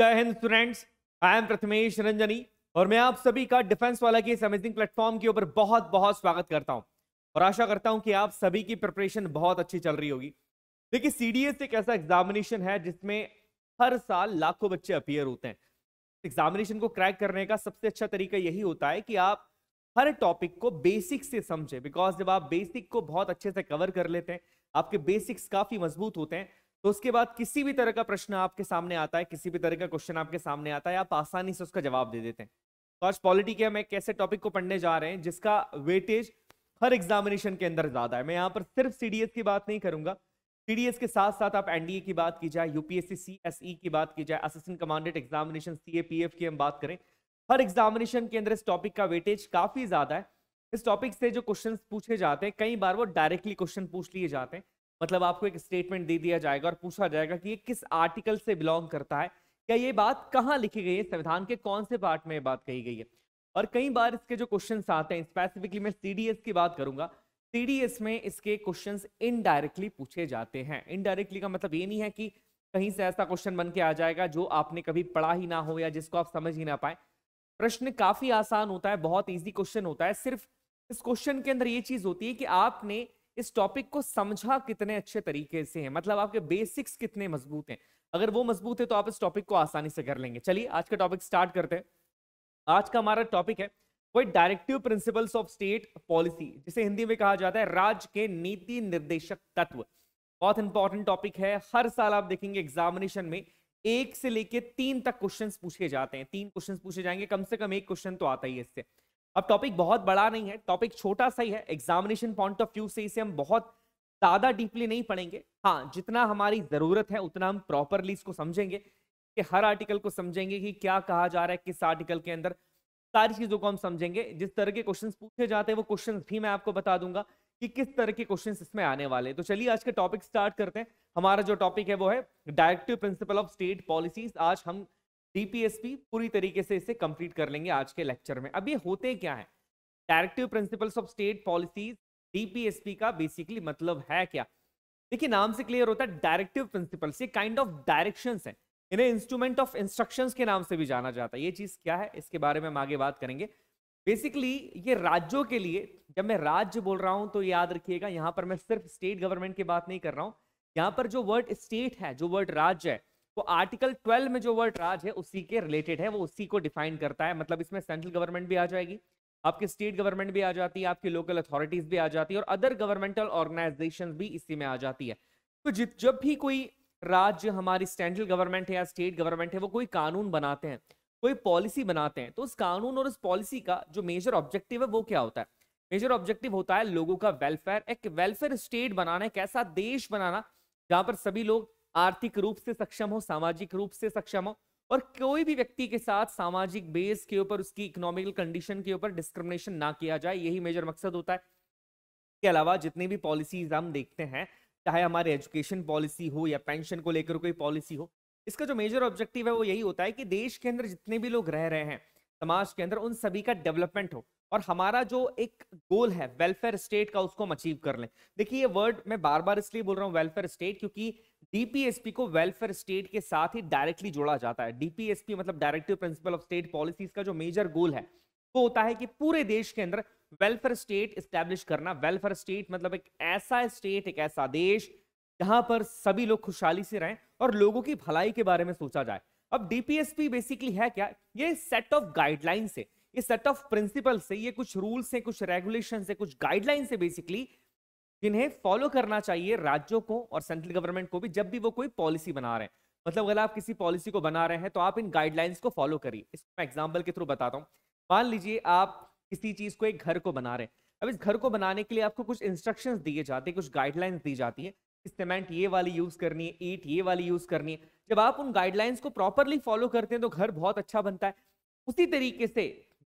जय Hind students I am Prathamesh Ranjani और मैं आप सभी का डिफेंस वाला की इस अमेजिंग प्लेटफॉर्म के ऊपर बहुत बहुत स्वागत करता हूं और आशा करता हूं कि आप सभी की प्रिपरेशन बहुत अच्छी चल रही होगी देखिए सीडीएस एक ऐसा एग्जामिनेशन है जिसमें हर साल लाखों बच्चे अपियर होते हैं एग्जामिनेशन को क्रैक करने का सबसे अच्छा तरीका यही होता है कि आप हर टॉपिक को बेसिक से समझे बिकॉज जब आप बेसिक को बहुत अच्छे से कवर कर लेते हैं आपके बेसिक्स काफी मजबूत होते हैं तो उसके बाद किसी भी तरह का प्रश्न आपके सामने आता है किसी भी तरह का क्वेश्चन आपके सामने आता है आप आसानी से उसका जवाब दे देते हैं तो आज पॉलिटी के हम एक ऐसे टॉपिक को पढ़ने जा रहे हैं जिसका वेटेज हर एग्जामिनेशन के अंदर ज्यादा है मैं यहाँ पर सिर्फ सीडीएस की बात नहीं करूंगा सीडीएस के साथ साथ आप एनडीए की बात की जाए यूपीएससी सीएसई e की बात की जाए असिस्टेंट कमांडेंट एग्जामिनेशन एफ की हम बात करें हर एग्जामिनेशन के अंदर इस टॉपिक का वेटेज काफी ज्यादा है इस टॉपिक से जो क्वेश्चन पूछे जाते हैं कई बार वो डायरेक्टली क्वेश्चन पूछ लिए जाते हैं मतलब आपको एक स्टेटमेंट दे दिया जाएगा और पूछा जाएगा कि ये किस आर्टिकल से बिलोंग करता है क्या ये बात कहाँ लिखी गई है संविधान के कौन से पार्ट में ये बात कही गई है और कई बार इसके जो क्वेश्चन आते हैं स्पेसिफिकली मैं सी की बात करूंगा सी में इसके क्वेश्चन इनडायरेक्टली पूछे जाते हैं इनडायरेक्टली का मतलब ये नहीं है कि कहीं से ऐसा क्वेश्चन बन के आ जाएगा जो आपने कभी पढ़ा ही ना हो या जिसको आप समझ ही ना पाए प्रश्न काफी आसान होता है बहुत इजी क्वेश्चन होता है सिर्फ इस क्वेश्चन के अंदर ये चीज होती है कि आपने इस टॉपिक को समझा कितने अच्छे तरीके से है मतलब आपके बेसिक्स कितने मजबूत हैं अगर वो मजबूत है तो आप इस टॉपिक को आसानी से कर लेंगे चलिए आज का टॉपिक स्टार्ट करते हैं आज का हमारा टॉपिक है वो directive principles of state policy जिसे हिंदी में कहा जाता है राज्य के नीति निर्देशक तत्व बहुत इंपॉर्टेंट टॉपिक है हर साल आप देखेंगे एग्जामिनेशन में एक से लेके तीन तक क्वेश्चंस पूछे जाते हैं तीन क्वेश्चंस पूछे जाएंगे कम से कम एक क्वेश्चन तो आता ही है इससे अब टॉपिक बहुत बड़ा नहीं है टॉपिक छोटा सा ही है एग्जामिनेशन पॉइंट ऑफ व्यू से इसे हम बहुत ज्यादा डीपली नहीं पढ़ेंगे हाँ जितना हमारी जरूरत है उतना हम प्रॉपरली इसको समझेंगे कि हर आर्टिकल को समझेंगे कि क्या कहा जा रहा है किस आर्टिकल के अंदर सारी चीजों को हम समझेंगे जिस तरह के क्वेश्चन पूछे जाते हैं वो क्वेश्चन भी मैं आपको बता दूंगा कि किस तरह के क्वेश्चन इसमें आने वाले हैं तो चलिए आज के टॉपिक स्टार्ट करते हैं हमारा जो टॉपिक है वो है directive principle of state policies आज हम डीपीएसपी पूरी तरीके से इसे कंप्लीट कर लेंगे आज के लेक्चर में अब ये होते क्या है directive principles of state policies DPSP का बेसिकली मतलब है क्या देखिए नाम से क्लियर होता है डायरेक्टिव प्रिंसिपल्स ये काइंड ऑफ डायरेक्शन है इन्हें इंस्ट्रूमेंट ऑफ इंस्ट्रक्शंस के नाम से भी जाना जाता है ये चीज क्या है इसके बारे में हम आगे बात करेंगे बेसिकली ये राज्यों के लिए जब मैं राज्य बोल रहा हूं तो याद रखिएगा यहाँ पर मैं सिर्फ स्टेट गवर्नमेंट की बात नहीं कर रहा हूँ यहाँ पर जो वर्ड स्टेट है जो वर्ड राज्य है तो आर्टिकल 12 में जो वर्ड राज है उसी के रिलेटेड है वो उसी को डिफाइन करता है मतलब इसमें सेंट्रल गवर्नमेंट भी आ जाएगी आपकी स्टेट गवर्नमेंट भी आ जाती है आपकी लोकल अथॉरिटीज भी आ जाती है और अदर गवर्नमेंटल ऑर्गेनाइजेशन भी इसी में आ जाती है तो जब भी कोई राज्य हमारी सेंट्रल गवर्नमेंट है या स्टेट गवर्नमेंट है वो कोई कानून बनाते हैं कोई पॉलिसी बनाते हैं तो उस कानून और उस पॉलिसी का जो मेजर ऑब्जेक्टिव है वो क्या होता है मेजर ऑब्जेक्टिव होता है लोगों का वेलफेयर एक वेलफेयर स्टेट बनाना एक ऐसा देश बनाना जहां पर सभी लोग आर्थिक रूप से सक्षम हो सामाजिक रूप से सक्षम हो और कोई भी व्यक्ति के साथ सामाजिक बेस के ऊपर उसकी इकोनॉमिकल कंडीशन के ऊपर डिस्क्रिमिनेशन ना किया जाए यही मेजर मकसद होता है इसके अलावा जितनी भी पॉलिसीज हम देखते हैं चाहे हमारे एजुकेशन पॉलिसी हो या पेंशन को लेकर कोई पॉलिसी हो इसका जो मेजर ऑब्जेक्टिव है वो यही होता है कि देश के अंदर जितने भी लोग रह रहे हैं समाज के अंदर उन सभी का डेवलपमेंट हो और हमारा जो एक गोल है वेलफेयर स्टेट का उसको हम अचीव कर लें देखिए ये वर्ड मैं बार बार इसलिए बोल रहा हूँ वेलफेयर स्टेट क्योंकि डीपीएसपी को वेलफेयर स्टेट के साथ ही डायरेक्टली जोड़ा जाता है डीपीएसपी मतलब directive principle of state policies का जो मेजर गोल है वो होता है कि पूरे देश के अंदर वेलफेयर स्टेट स्टैब्लिश करना वेलफेयर स्टेट मतलब एक ऐसा स्टेट एक ऐसा देश जहां पर सभी लोग खुशहाली से रहें और लोगों की भलाई के बारे में सोचा जाए अब डीपीएसपी बेसिकली है क्या ये सेट ऑफ गाइडलाइन से ये सेट ऑफ प्रिंसिपल से ये कुछ रूल्स हैं कुछ रेगुलेशन है कुछ गाइडलाइन से बेसिकली जिन्हें फॉलो करना चाहिए राज्यों को और सेंट्रल गवर्नमेंट को भी जब भी वो कोई पॉलिसी बना रहे हैं मतलब अगर आप किसी पॉलिसी को बना रहे हैं तो आप इन गाइडलाइंस को फॉलो करिए इसको मैं एग्जाम्पल के थ्रू बताता हूँ मान लीजिए आप किसी चीज को एक घर को बना रहे हैं अब इस घर को बनाने के लिए आपको कुछ इंस्ट्रक्शन दिए जाते हैं कुछ गाइडलाइंस दी जाती है सीमेंट ये वाली यूज करनी है ईट ये वाली यूज करनी है जब आप उन गाइडलाइंस को प्रॉपरली फॉलो करते हैं तो घर बहुत अच्छा बनता है उसी तरीके से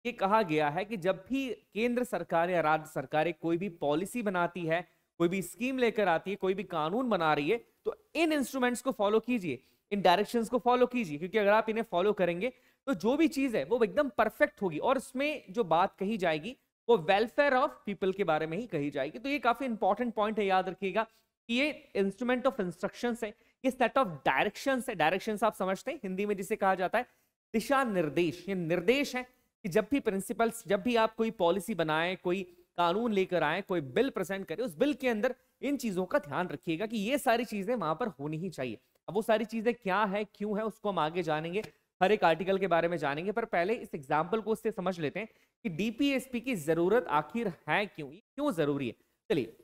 ये कहा गया है कि जब भी केंद्र सरकार या राज्य सरकारें कोई भी पॉलिसी बनाती है कोई भी स्कीम लेकर आती है कोई भी कानून बना रही है तो इन इंस्ट्रूमेंट्स को फॉलो कीजिए इन डायरेक्शन को फॉलो कीजिए क्योंकि अगर आप इन्हें फॉलो करेंगे तो जो भी चीज है वो एकदम परफेक्ट होगी और इसमें जो बात कही जाएगी वो वेलफेयर ऑफ पीपल के बारे में ही कही जाएगी तो ये काफी इंपॉर्टेंट पॉइंट है याद रखिएगा कि ये इंस्ट्रूमेंट ऑफ इंस्ट्रक्शन है ये सेट ऑफ डायरेक्शन है डायरेक्शन आप समझते हैं हिंदी में जिसे कहा जाता है दिशा निर्देश ये निर्देश है कि जब भी प्रिंसिपल्स जब भी आप कोई पॉलिसी बनाए कोई कानून लेकर आए कोई बिल प्रेजेंट करें उस बिल के अंदर इन चीजों का ध्यान रखिएगा कि ये सारी चीजें वहां पर होनी ही चाहिए अब वो सारी चीजें क्या है क्यों है उसको हम आगे जानेंगे हर एक आर्टिकल के बारे में जानेंगे पर पहले इस एग्जाम्पल को उससे समझ लेते हैं कि डीपीएसपी की जरूरत आखिर है क्यों क्यों जरूरी है चलिए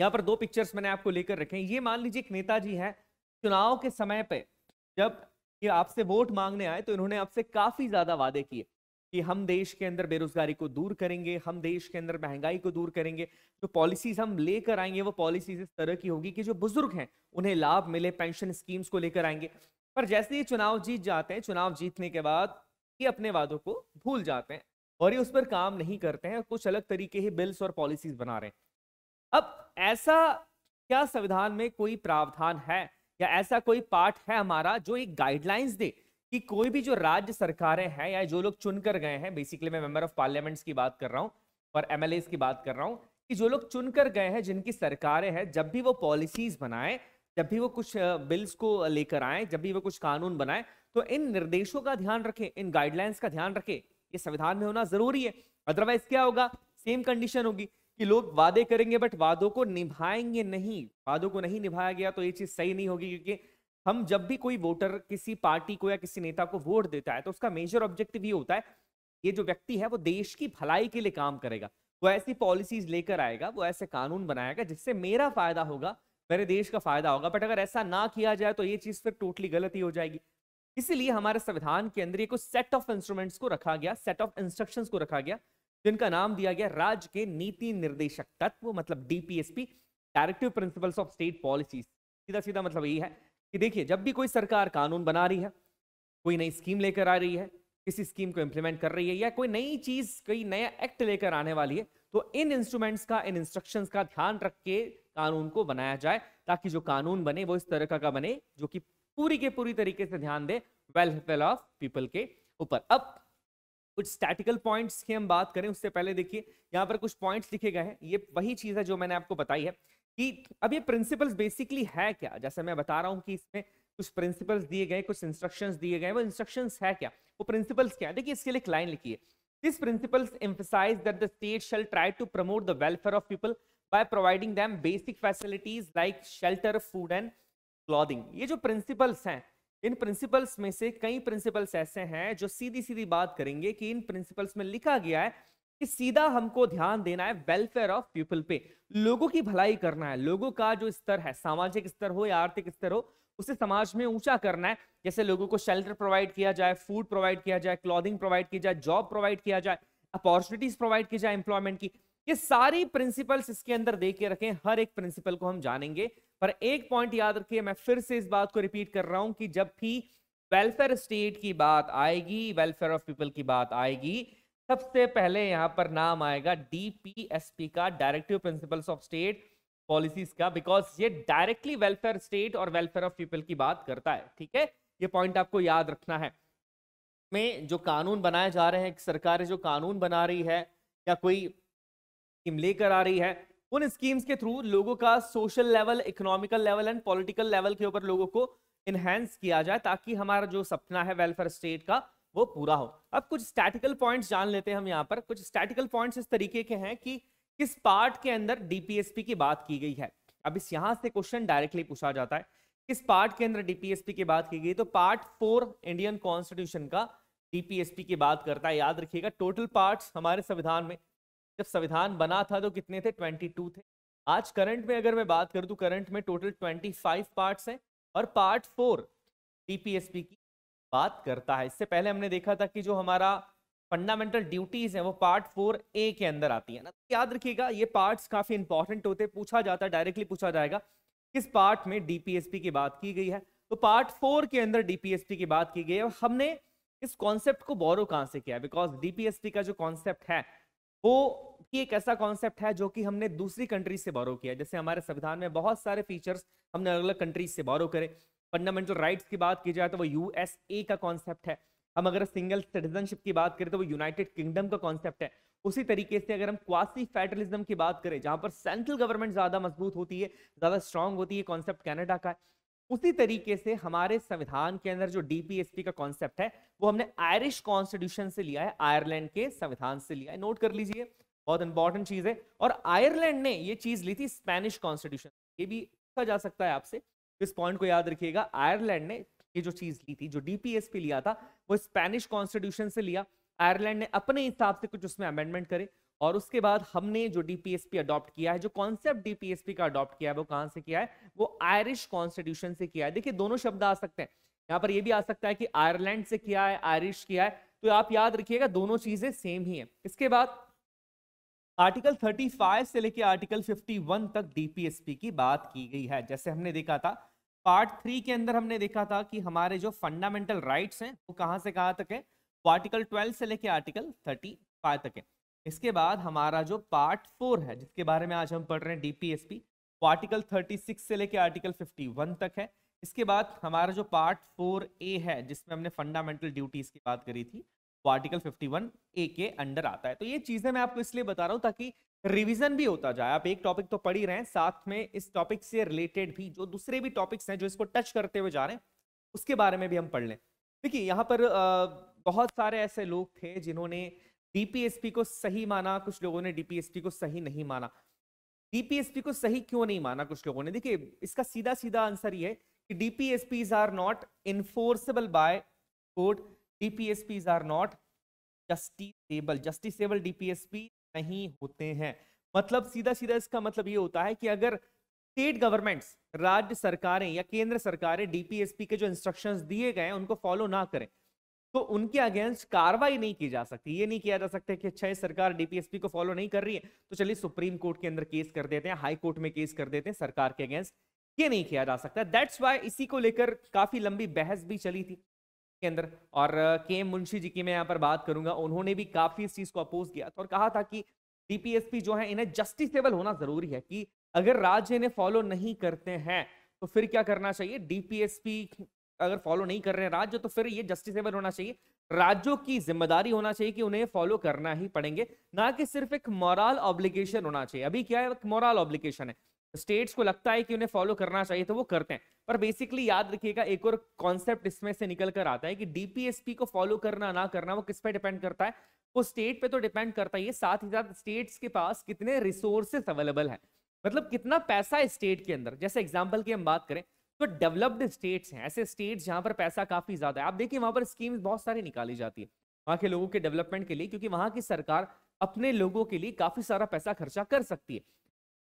यहाँ पर दो पिक्चर्स मैंने आपको लेकर रखे हैं ये मान लीजिए एक नेताजी है चुनाव के समय पर जब ये आपसे वोट मांगने आए तो इन्होंने आपसे काफी ज्यादा वादे किए कि हम देश के अंदर बेरोजगारी को दूर करेंगे हम देश के अंदर महंगाई को दूर करेंगे जो पॉलिसीज हम लेकर आएंगे वो पॉलिसीज इस तरह की होगी कि जो बुजुर्ग हैं उन्हें लाभ मिले पेंशन स्कीम्स को लेकर आएंगे पर जैसे ही चुनाव जीत जाते हैं चुनाव जीतने के बाद ये अपने वादों को भूल जाते हैं और ये उस पर काम नहीं करते हैं कुछ अलग तरीके ही बिल्स और पॉलिसीज बना रहे हैं अब ऐसा क्या संविधान में कोई प्रावधान है या ऐसा कोई पार्ट है हमारा जो एक गाइडलाइंस दे कि कोई भी जो राज्य सरकारें हैं या जो लोग चुनकर गए हैं बेसिकली मैं मेंबर ऑफ पार्लियामेंट्स की बात कर रहा हूँ और एमएलए की बात कर रहा हूं कि जो लोग चुनकर गए हैं जिनकी सरकारें हैं जब भी वो पॉलिसीज बनाएं जब भी वो कुछ बिल्स को लेकर आए जब भी वो कुछ कानून बनाए तो इन निर्देशों का ध्यान रखें इन गाइडलाइंस का ध्यान रखें ये संविधान में होना जरूरी है अदरवाइज क्या होगा सेम कंडीशन होगी कि लोग वादे करेंगे बट वादों को निभाएंगे नहीं वादों को नहीं निभाया गया तो ये चीज सही नहीं होगी क्योंकि हम जब भी कोई वोटर किसी पार्टी को या किसी नेता को वोट देता है तो उसका मेजर ऑब्जेक्टिव ये होता है ये जो व्यक्ति है वो देश की भलाई के लिए काम करेगा वो ऐसी पॉलिसीज लेकर आएगा वो ऐसे कानून बनाएगा जिससे मेरा फायदा होगा मेरे देश का फायदा होगा बट अगर ऐसा ना किया जाए तो ये चीज फिर टोटली गलत ही हो जाएगी इसीलिए हमारे संविधान के अंदर एक सेट ऑफ इंस्ट्रूमेंट्स को रखा गया सेट ऑफ इंस्ट्रक्शंस को रखा गया जिनका नाम दिया गया राज्य के नीति निर्देशक तत्व मतलब DPSP directive principles of state policies सीधा सीधा मतलब यही है कि देखिए जब भी कोई सरकार कानून बना रही है कोई नई स्कीम लेकर आ रही है किसी स्कीम को इम्प्लीमेंट कर रही है या कोई नई चीज कोई नया एक्ट लेकर आने वाली है तो इन इंस्ट्रूमेंट्स का इन इंस्ट्रक्शंस का ध्यान रख के कानून को बनाया जाए ताकि जो कानून बने वो इस तरह का, का बने जो कि पूरी के पूरी तरीके से ध्यान दे वेलफेयर ऑफ पीपल के ऊपर अब कुछ स्टैटिकल पॉइंट्स की हम बात करें उससे पहले देखिए यहाँ पर कुछ पॉइंट्स लिखे गए हैं ये वही चीज़ है जो मैंने आपको बताई है कि अब ये प्रिंसिपल्स बेसिकली है क्या जैसे मैं बता रहा हूँ कि इसमें कुछ प्रिंसिपल्स दिए गए कुछ इंस्ट्रक्शंस दिए गए वो इंस्ट्रक्शंस है क्या वो प्रिंसिपल्स क्या है देखिए इसके लिए लाइन लिखिए this principles emphasise that the state shall try to promote the welfare of people by providing them basic facilities like shelter food and clothing ये जो प्रिंसिपल्स हैं इन प्रिंसिपल्स में से कई प्रिंसिपल्स ऐसे हैं जो सीधी सीधी बात करेंगे कि इन प्रिंसिपल्स में लिखा गया है कि सीधा हमको ध्यान देना है वेलफेयर ऑफ पीपल पे लोगों की भलाई करना है लोगों का जो स्तर है सामाजिक स्तर हो या आर्थिक स्तर हो उसे समाज में ऊंचा करना है जैसे लोगों को शेल्टर प्रोवाइड किया जाए फूड प्रोवाइड किया जाए क्लॉथिंग प्रोवाइड की जाए जॉब प्रोवाइड किया जाए अपॉर्चुनिटीज प्रोवाइड की जाए एम्प्लॉयमेंट की ये सारी प्रिंसिपल्स इसके अंदर देख के रखें हर एक प्रिंसिपल को हम जानेंगे पर एक पॉइंट याद रखिए मैं फिर से इस बात को रिपीट कर रहा हूं कि जब भी वेलफेयर स्टेट की बात आएगी वेलफेयर ऑफ पीपल की बात आएगी सबसे पहले यहाँ पर नाम आएगा डीपीएसपी का directive principles of state policies का बिकॉज ये डायरेक्टली वेलफेयर स्टेट और वेलफेयर ऑफ पीपल की बात करता है ठीक है ये पॉइंट आपको याद रखना है में जो कानून बनाए जा रहे हैं सरकारें जो कानून बना रही है या कोई स्कीम लेकर आ रही है उन स्कीम्स के थ्रू लोगों का social level economical level and political level के ऊपर लोगों को इनहेंस किया जाए ताकि हमारा जो सपना है वेलफेयर स्टेट का वो पूरा हो अब कुछ स्टैटिकल पॉइंट्स जान लेते हैं हम यहाँ पर कुछ स्टैटिकल पॉइंट्स इस तरीके के हैं कि किस पार्ट के अंदर डीपीएसपी की बात की गई है अब इस यहाँ से क्वेश्चन डायरेक्टली पूछा जाता है किस पार्ट के अंदर डीपीएसपी की बात की गई तो पार्ट फोर इंडियन कॉन्स्टिट्यूशन का डीपीएसपी की बात करता है याद रखिएगा टोटल पार्ट हमारे संविधान में जब संविधान बना था तो कितने थे ट्वेंटी थे आज करंट में अगर मैं बात करूँ तो करंट में टोटल ट्वेंटी पार्ट्स हैं और पार्ट फोर डीपीएसपी की बात करता है इससे पहले हमने देखा था कि जो हमारा फंडामेंटल ड्यूटीज है वो पार्ट फोर ए के अंदर आती है ना तो याद रखिएगा ये पार्ट्स काफ़ी इंपॉर्टेंट होते पूछा जाता है डायरेक्टली पूछा जाएगा किस पार्ट में डीपीएसपी की बात की गई है तो पार्ट फोर के अंदर डीपीएसपी की बात की गई है हमने इस कॉन्सेप्ट को बोरो कहाँ से किया बिकॉज डीपीएसपी का जो कॉन्सेप्ट है वो कि एक ऐसा कॉन्सेप्ट है जो कि हमने दूसरी कंट्री से बोरो किया जैसे हमारे संविधान में बहुत सारे फीचर्स हमने अलग अलग कंट्रीज से बोरो करे फंडामेंटल राइट्स की बात की जाए तो वो यूएसए का कॉन्सेप्ट है हम अगर सिंगल सिटीजनशिप की बात करें तो वो यूनाइटेड किंगडम का कॉन्सेप्ट है उसी तरीके से अगर हम क्वासी फेडरलिज्म की बात करें जहां पर सेंट्रल गवर्नमेंट ज्यादा मजबूत होती है ज्यादा स्ट्रांग होती है कॉन्सेप्ट कैनेडा का है उसी तरीके से हमारे संविधान के अंदर जो डीपीएसपी का कॉन्सेप्ट है वो हमने आयरिश कॉन्स्टिट्यूशन से लिया है आयरलैंड के संविधान से लिया है नोट कर लीजिए बहुत इंपॉर्टेंट चीज है और आयरलैंड ने ये चीज ली थी स्पेनिश कॉन्स्टिट्यूशन ये भी पूछा जा सकता है आपसे इस पॉइंट को याद रखिएगा आयरलैंड ने ये जो चीज ली थी जो डीपीएस पे लिया था वो स्पेनिश कॉन्स्टिट्यूशन से लिया आयरलैंड ने अपने हिसाब से कुछ उसमें अमेंडमेंट करे और उसके बाद हमने जो डीपीएसपी अडॉप्ट किया है जो कॉन्सेप्ट डीपीएसपी का अडॉप्ट किया है वो कहां से किया है वो आयरिश कॉन्स्टिट्यूशन से किया है देखिए दोनों शब्द आ सकते हैं यहाँ पर ये भी आ सकता है कि आयरलैंड से किया है आयरिश किया है तो आप याद रखिएगा दोनों चीजें सेम ही है इसके बाद आर्टिकल 35 से लेकर आर्टिकल 51 तक डीपीएसपी की बात की गई है जैसे हमने देखा था पार्ट थ्री के अंदर हमने देखा था कि हमारे जो फंडामेंटल राइट्स हैं वो कहाँ से कहाँ तक है वो आर्टिकल ट्वेल्व से लेके आर्टिकल थर्टी फाइव तक है इसके बाद हमारा जो पार्ट फोर है जिसके बारे में आज हम पढ़ रहे हैं डीपीएसपी वो आर्टिकल थर्टी सिक्स से लेके आर्टिकल फिफ्टी वन तक है इसके बाद हमारा जो पार्ट फोर ए है जिसमें हमने फंडामेंटल ड्यूटीज की बात करी थी वो आर्टिकल फिफ्टी वन ए के अंडर आता है तो ये चीज़ें मैं आपको इसलिए बता रहा हूँ ताकि रिवीजन भी होता जाए आप एक टॉपिक तो पढ़ ही रहे हैं साथ में इस टॉपिक से रिलेटेड भी जो दूसरे भी टॉपिक्स हैं जो इसको टच करते हुए जा रहे हैं उसके बारे में भी हम पढ़ लें देखिए यहाँ पर बहुत सारे ऐसे लोग थे जिन्होंने डीपीएसपी को सही माना कुछ लोगों ने डीपीएसपी को सही नहीं माना डीपीएसपी को सही क्यों नहीं माना कुछ लोगों ने देखिए इसका सीधा सीधा आंसर ये है कि these are not enforceable by court these are not P S DPSP नहीं होते हैं मतलब सीधा सीधा इसका मतलब ये होता है कि अगर स्टेट गवर्नमेंट्स राज्य सरकारें या केंद्र सरकारें डीपीएसपी के जो इंस्ट्रक्शंस दिए गए हैं उनको फॉलो ना करें तो उनके अगेंस्ट कार्रवाई नहीं की जा सकती ये नहीं किया जा सकता कि अच्छा ये सरकार डीपीएसपी को फॉलो नहीं कर रही है तो चलिए सुप्रीम कोर्ट के अंदर केस कर देते हैं हाई कोर्ट में केस कर देते हैं सरकार के अगेंस्ट ये नहीं किया जा सकता दैट्स वाई इसी को लेकर काफी लंबी बहस भी चली थी के अंदर और के एम मुंशी जी की मैं यहाँ पर बात करूंगा उन्होंने भी काफी इस चीज को अपोज किया था और कहा था कि डीपीएसपी जो है इन्हें जस्टिसेबल होना जरूरी है कि अगर राज्य इन्हें फॉलो नहीं करते हैं तो फिर क्या करना चाहिए डीपीएसपी अगर फॉलो नहीं कर रहे हैं राज्य तो फिर ये जस्टिसेबल होना चाहिए राज्यों की जिम्मेदारी होना चाहिए कि उन्हें फॉलो करना ही पड़ेंगे ना कि सिर्फ एक मॉरल ऑब्लिगेशन होना चाहिए अभी क्या है मॉरल ऑब्लिगेशन है स्टेट्स को लगता है कि उन्हें फॉलो करना चाहिए तो वो करते हैं पर बेसिकली याद रखिएगा एक और कॉन्सेप्ट इसमें से निकल कर आता है कि डीपीएसपी को फॉलो करना ना करना वो किस पे डिपेंड करता है वो स्टेट पे तो डिपेंड करता है साथ ही साथ स्टेट्स के पास कितने रिसोर्सेस अवेलेबल है मतलब कितना पैसा है स्टेट के अंदर जैसे एग्जाम्पल की हम बात करें तो डेवलप्ड स्टेट्स हैं ऐसे स्टेट्स जहाँ पर पैसा काफी ज्यादा है आप देखिए वहाँ पर स्कीम्स बहुत सारी निकाली जाती है वहाँ के लोगों के डेवलपमेंट के लिए क्योंकि वहाँ की सरकार अपने लोगों के लिए काफी सारा पैसा खर्चा कर सकती है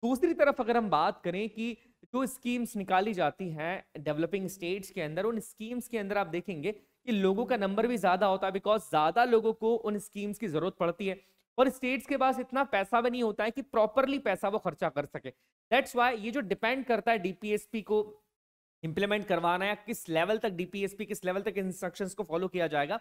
दूसरी तरफ अगर हम बात करें कि जो स्कीम्स निकाली जाती हैं डेवलपिंग स्टेट्स के अंदर उन स्कीम्स के अंदर आप देखेंगे कि लोगों का नंबर भी ज्यादा होता है बिकॉज ज्यादा लोगों को उन स्कीम्स की जरूरत पड़ती है और स्टेट्स के पास इतना पैसा भी नहीं होता है कि प्रॉपरली पैसा वो खर्चा कर सके दैट्स वाई ये जो डिपेंड करता है डीपीएसपी को इंप्लीमेंट करवाना है किस लेवल तक डीपीएसपी किस लेवल तक इंस्ट्रक्शंस को फॉलो किया जाएगा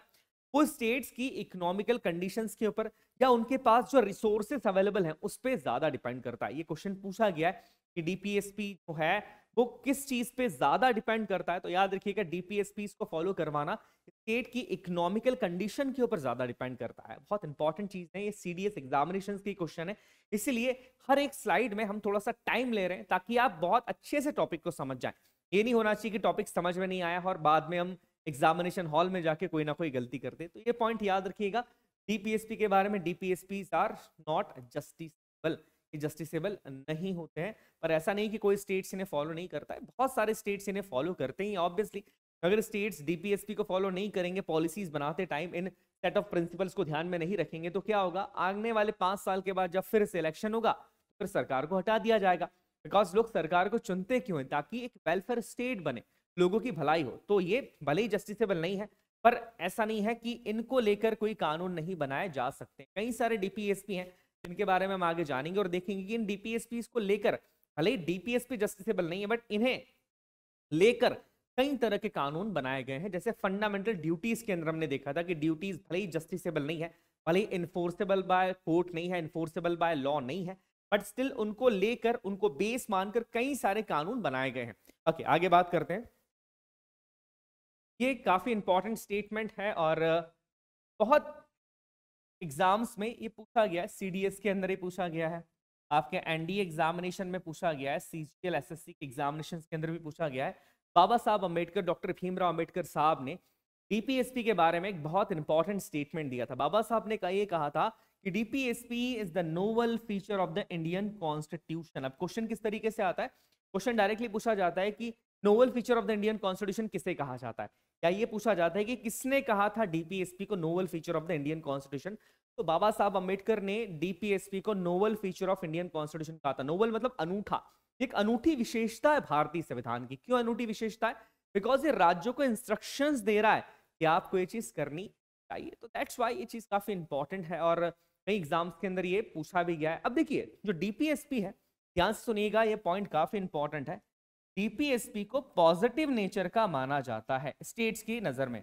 वो स्टेट्स की इकोनॉमिकल कंडीशंस के ऊपर या उनके पास जो रिसोर्सेस अवेलेबल हैं उस पर ज़्यादा डिपेंड करता है ये क्वेश्चन पूछा गया है कि डीपीएसपी जो है वो किस चीज़ पे ज़्यादा डिपेंड करता है तो याद रखिएगा डीपीएसपी को फॉलो करवाना स्टेट की इकोनॉमिकल कंडीशन के ऊपर ज़्यादा डिपेंड करता है बहुत इंपॉर्टेंट चीज़ है ये सी डी एग्जामिनेशन की क्वेश्चन है इसीलिए हर एक स्लाइड में हम थोड़ा सा टाइम ले रहे हैं ताकि आप बहुत अच्छे से टॉपिक को समझ जाए ये नहीं होना चाहिए कि टॉपिक समझ में नहीं आया और बाद में हम एग्जामिनेशन हॉल में जाके कोई ना कोई गलती करते तो ये पॉइंट याद रखिएगा डीपीएसपी के बारे में डीपीएसपी आर नॉट जस्टिसबल ये जस्टिसेबल नहीं होते हैं पर ऐसा नहीं कि कोई स्टेट्स इन्हें फॉलो नहीं करता है बहुत सारे स्टेट्स इन्हें फॉलो करते हैं ऑब्वियसली अगर स्टेट्स डीपीएसपी को फॉलो नहीं करेंगे पॉलिसीज बनाते time in set of principles को ध्यान में नहीं रखेंगे तो क्या होगा आगने वाले पांच साल के बाद जब फिर से इलेक्शन होगा तो फिर सरकार को हटा दिया जाएगा बिकॉज लोग सरकार को चुनते क्यों है ताकि एक वेलफेयर स्टेट बने लोगों की भलाई हो तो ये भले ही जस्टिसेबल नहीं है पर ऐसा नहीं है कि इनको लेकर कोई कानून नहीं बनाए जा सकते कई सारे डीपीएसपी हैं जिनके बारे में हम आगे जानेंगे और देखेंगे कि इन डीपीएसपी को लेकर भले ही डीपीएसपी जस्टिसेबल नहीं है बट इन्हें लेकर कई तरह के कानून बनाए गए हैं जैसे फंडामेंटल ड्यूटीज के अंदर हमने देखा था कि ड्यूटीज भले ही जस्टिसेबल नहीं है भले ही इन्फोर्सेबल बाय कोर्ट नहीं है इन्फोर्सेबल बाय लॉ नहीं है बट स्टिल उनको लेकर उनको बेस मानकर कई सारे कानून बनाए गए हैं ओके okay, आगे बात करते हैं ये काफ़ी इंपॉर्टेंट स्टेटमेंट है और बहुत एग्जाम्स में ये पूछा गया है सीडीएस के अंदर ये पूछा गया है आपके एनडीए एग्जामिनेशन में पूछा गया है सीजीएल एसएससी के एग्जामिनेशन के अंदर भी पूछा गया है बाबा साहब अम्बेडकर डॉक्टर भीमराव अम्बेडकर साहब ने डीपीएसपी के बारे में एक बहुत इंपॉर्टेंट स्टेटमेंट दिया था बाबा साहब ने ये कहा था कि DPSP is the novel feature of the Indian constitution अब क्वेश्चन किस तरीके से आता है क्वेश्चन डायरेक्टली पूछा जाता है कि novel feature of the Indian constitution किसे कहा जाता है या ये पूछा जाता है कि किसने कहा था डीपीएसपी को novel feature of the Indian constitution तो बाबा साहब अंबेडकर ने डीपीएसपी को novel feature of Indian constitution कहा था नोवल मतलब अनूठा एक अनूठी विशेषता है भारतीय संविधान की क्यों अनूठी विशेषता है बिकॉज ये राज्यों को इंस्ट्रक्शन दे रहा है कि आपको ये चीज करनी चाहिए तो दैट्स वाई ये चीज काफी इंपॉर्टेंट है और कई एग्जाम्स के अंदर ये पूछा भी गया है अब देखिए जो डीपीएसपी है ध्यान से सुनिएगा ये पॉइंट काफी इंपॉर्टेंट है डीपीएसपी को पॉजिटिव नेचर का माना जाता है स्टेट्स की नजर में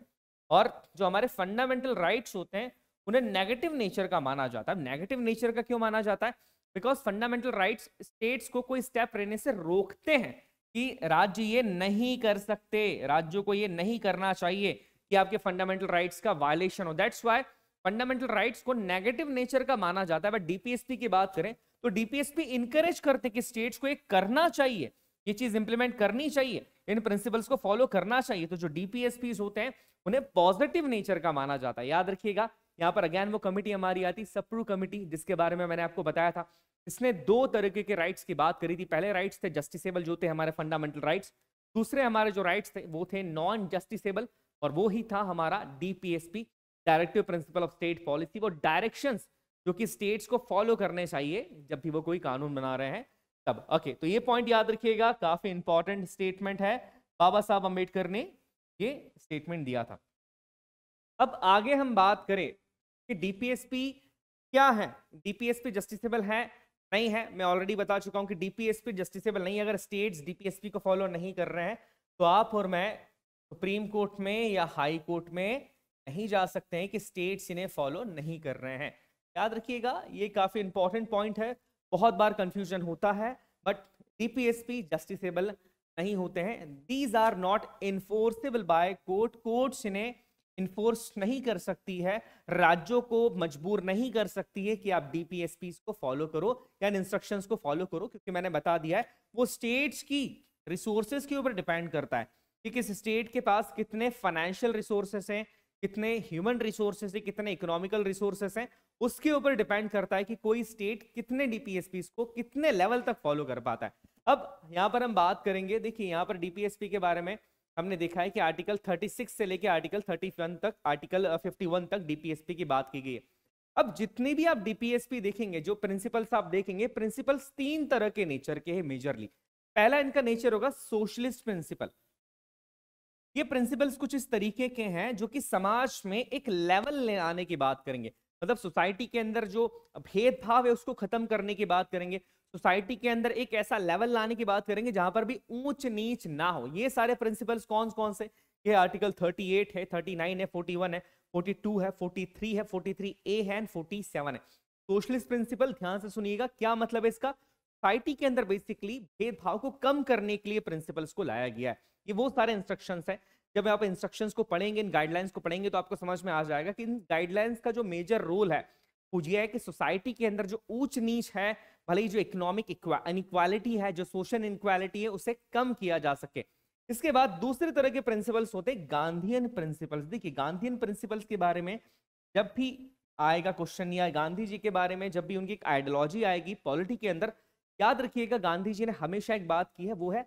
और जो हमारे फंडामेंटल राइट्स होते हैं उन्हें नेगेटिव नेचर का माना जाता है नेगेटिव नेचर का क्यों माना जाता है बिकॉज फंडामेंटल राइट्स स्टेट्स को कोई स्टेप लेने से रोकते हैं कि राज्य ये नहीं कर सकते राज्यों को ये नहीं करना चाहिए कि आपके फंडामेंटल राइट्स का वायलेशन हो दैट्स वाई फंडामेंटल राइट्स को नेगेटिव नेचर का माना जाता है बट डीपीएसपी की बात करें तो डीपीएसपी इंकरेज करते कि स्टेट्स को ये करना चाहिए ये चीज इंप्लीमेंट करनी चाहिए इन प्रिंसिपल्स को फॉलो करना चाहिए तो जो डीपीएसपी होते हैं उन्हें पॉजिटिव नेचर का माना जाता है याद रखिएगा यहाँ पर अगेन वो कमिटी हमारी आती सप्रू कमिटी जिसके बारे में मैंने आपको बताया था इसने दो तरीके के राइट्स की बात करी थी पहले राइट्स थे जस्टिसेबल जो थे हमारे फंडामेंटल राइट्स दूसरे हमारे जो राइट्स थे वो थे नॉन जस्टिसेबल और वो ही था हमारा DPSP directive principle of state policy वो डायरेक्शंस जो कि स्टेट्स को फॉलो करने चाहिए जब भी वो कोई कानून बना रहे हैं तब ओके तो ये पॉइंट याद रखिएगा काफी इंपॉर्टेंट स्टेटमेंट है बाबा साहब अम्बेडकर ने ये स्टेटमेंट दिया था अब आगे हम बात करें कि डीपीएसपी क्या है डीपीएसपी जस्टिसेबल है नहीं है मैं ऑलरेडी बता चुका हूं कि डीपीएसपी जस्टिसेबल नहीं अगर स्टेट्स डीपीएसपी को फॉलो नहीं कर रहे हैं तो आप और मैं सुप्रीम कोर्ट में या हाई कोर्ट में नहीं जा सकते हैं कि स्टेट्स इन्हें फॉलो नहीं कर रहे हैं याद रखिएगा ये काफी इंपॉर्टेंट पॉइंट है बहुत बार कंफ्यूजन होता है बट डीपीएसपी जस्टिसेबल नहीं होते हैं these are not enforceable by court courts ने इन्फोर्स नहीं कर सकती है राज्यों को मजबूर नहीं कर सकती है कि आप डीपीएसपी को फॉलो करो या इंस्ट्रक्शन को फॉलो करो क्योंकि मैंने बता दिया है वो स्टेट्स की रिसोर्सेज के ऊपर डिपेंड करता है कि किस स्टेट के पास कितने फाइनेंशियल रिसोर्सेस हैं कितने ह्यूमन रिसोर्सेस हैं कितने इकोनॉमिकल रिसोर्सेस हैं उसके ऊपर डिपेंड करता है कि कोई स्टेट कितने डीपीएसपी को कितने लेवल तक फॉलो कर पाता है अब यहाँ पर हम बात करेंगे देखिए यहाँ पर डीपीएसपी के बारे में हमने देखा है कि आर्टिकल 36 से लेकर आर्टिकल 31 तक आर्टिकल 51 तक डीपीएसपी की बात की गई है अब जितनी भी आप डीपीएसपी देखेंगे जो प्रिंसिपल्स आप देखेंगे प्रिंसिपल्स तीन तरह के नेचर के हैं मेजरली पहला इनका नेचर होगा सोशलिस्ट प्रिंसिपल ये प्रिंसिपल्स कुछ इस तरीके के हैं जो कि समाज में एक लेवल ले आने की बात करेंगे मतलब सोसाइटी के अंदर जो भेदभाव है उसको खत्म करने की बात करेंगे सोसाइटी के अंदर एक ऐसा लेवल लाने की बात करेंगे जहां पर भी ऊंच नीच ना हो ये सारे प्रिंसिपल्स कौन कौन से ये आर्टिकल 38 है 39 है 41 है 42 है 43 है 43 ए है एंड 47 है सोशलिस्ट प्रिंसिपल ध्यान से सुनिएगा क्या मतलब है इसका सोसाइटी के अंदर बेसिकली भेदभाव को कम करने के लिए प्रिंसिपल्स को लाया गया है ये वो सारे इंस्ट्रक्शंस हैं जब आप इंस्ट्रक्शंस को पढ़ेंगे इन गाइडलाइंस को पढ़ेंगे तो आपको समझ में आ जाएगा कि इन गाइडलाइंस का जो मेजर रोल है वो ये है कि सोसाइटी के अंदर जो ऊंच नीच है भले ही जो इकोनॉमिक इनक्वालिटी है जो सोशल इनक्वालिटी है उसे कम किया जा सके इसके बाद दूसरे तरह के प्रिंसिपल्स होते हैं गांधीयन प्रिंसिपल्स देखिए गांधीयन प्रिंसिपल्स के बारे में जब भी आएगा क्वेश्चन या गांधी जी के बारे में जब भी उनकी एक आइडियोलॉजी आएगी पॉलिटी के अंदर याद रखिएगा गांधी जी ने हमेशा एक बात की है वो है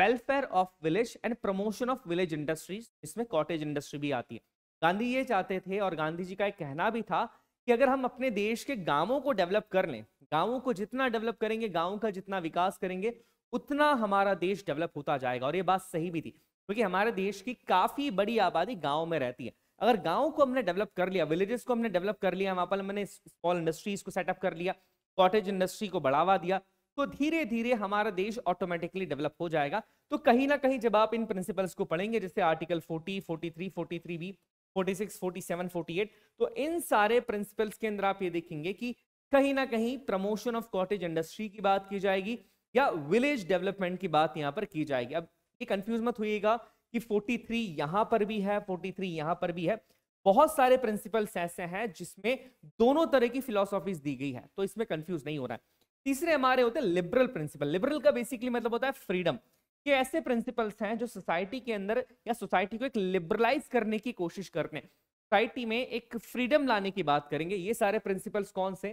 welfare of village and promotion of village industries इसमें कॉटेज इंडस्ट्री भी आती है गांधी ये चाहते थे और गांधी जी का एक कहना भी था कि अगर हम अपने देश के गांवों को डेवलप कर लें गांवों को जितना डेवलप करेंगे गांवों का जितना विकास करेंगे उतना हमारा देश डेवलप होता जाएगा और ये बात सही भी थी क्योंकि तो हमारे देश की काफ़ी बड़ी आबादी गाँव में रहती है अगर गाँव को हमने डेवलप कर लिया विलेजेस को हमने डेवलप कर लिया वहाँ पर मैंने स्मॉल इंडस्ट्रीज को सेटअप कर लिया कॉटेज इंडस्ट्री को बढ़ावा दिया तो धीरे धीरे हमारा देश ऑटोमेटिकली डेवलप हो जाएगा तो कहीं ना कहीं जब आप इन प्रिंसिपल्स को पढ़ेंगे जैसे आर्टिकल 40, 43, 43 बी 46, 47, 48 तो इन सारे प्रिंसिपल्स के अंदर आप ये देखेंगे कि कहीं ना कहीं प्रमोशन ऑफ कॉटेज इंडस्ट्री की बात की जाएगी या विलेज डेवलपमेंट की बात यहाँ पर की जाएगी अब ये कंफ्यूज मत होइएगा कि 43 यहां पर भी है 43 यहां पर भी है बहुत सारे प्रिंसिपल्स ऐसे हैं जिसमें दोनों तरह की फिलोसॉफीज दी गई है तो इसमें कंफ्यूज नहीं हो रहा है तीसरे हमारे होते हैं लिबरल प्रिंसिपल लिबरल का बेसिकली मतलब होता है फ्रीडम ये ऐसे प्रिंसिपल्स हैं जो सोसाइटी के अंदर या सोसाइटी को एक लिबरलाइज करने की कोशिश करते हैं सोसाइटी में एक फ्रीडम लाने की बात करेंगे ये सारे प्रिंसिपल्स कौन से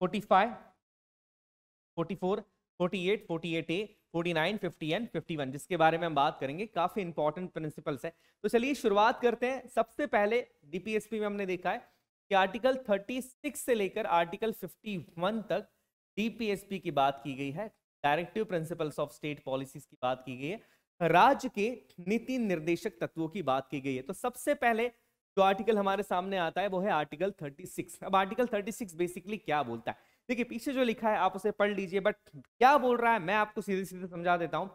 forty five forty four forty eight forty eight A forty nine fifty and fifty one जिसके बारे में हम बात करेंगे काफ़ी इंपॉर्टेंट प्रिंसिपल्स हैं तो चलिए शुरुआत करते हैं सबसे पहले डीपीएसपी में हमने देखा है कि आर्टिकल थर्टी सिक्स से लेकर आर्टिकल फिफ्टी वन तक डीपीएसपी की बात की गई है directive principles of state policies की बात की गई है राज्य के नीति निर्देशक तत्वों की बात की गई है तो सबसे पहले जो आर्टिकल हमारे सामने आता है वो है आर्टिकल 36 अब आर्टिकल 36 बेसिकली क्या बोलता है देखिए पीछे जो लिखा है आप उसे पढ़ लीजिए बट क्या बोल रहा है मैं आपको सीधे सीधे समझा देता हूँ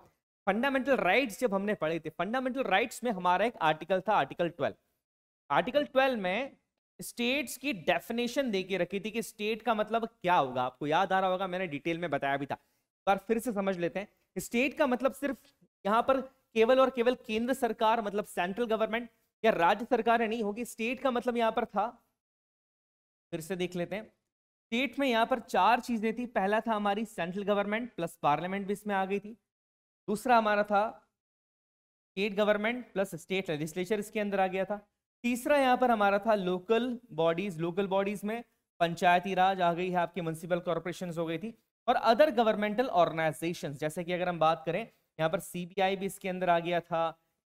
फंडामेंटल राइट्स जब हमने पढ़े थे फंडामेंटल राइट्स में हमारा एक आर्टिकल था आर्टिकल ट्वेल्व आर्टिकल ट्वेल्व में स्टेट्स की डेफिनेशन दे के रखी थी कि स्टेट का मतलब क्या होगा आपको याद आ रहा होगा मैंने डिटेल में बताया भी था पर फिर से समझ लेते हैं स्टेट का मतलब सिर्फ यहाँ पर केवल और केवल केंद्र सरकार मतलब सेंट्रल गवर्नमेंट या राज्य सरकार नहीं होगी स्टेट का मतलब यहाँ पर था फिर से देख लेते हैं स्टेट में यहाँ पर चार चीजें थी पहला था हमारी सेंट्रल गवर्नमेंट प्लस पार्लियामेंट भी इसमें आ गई थी दूसरा हमारा था state government plus state legislature इसके अंदर आ गया था तीसरा यहाँ पर हमारा था लोकल बॉडीज लोकल बॉडीज में पंचायती राज आ गई है आपकी म्यूनसिपल कॉरपोरेशन हो गई थी और अदर गवर्नमेंटल ऑर्गेनाइजेशन जैसे कि अगर हम बात करें यहाँ पर सीबीआई भी इसके अंदर आ गया था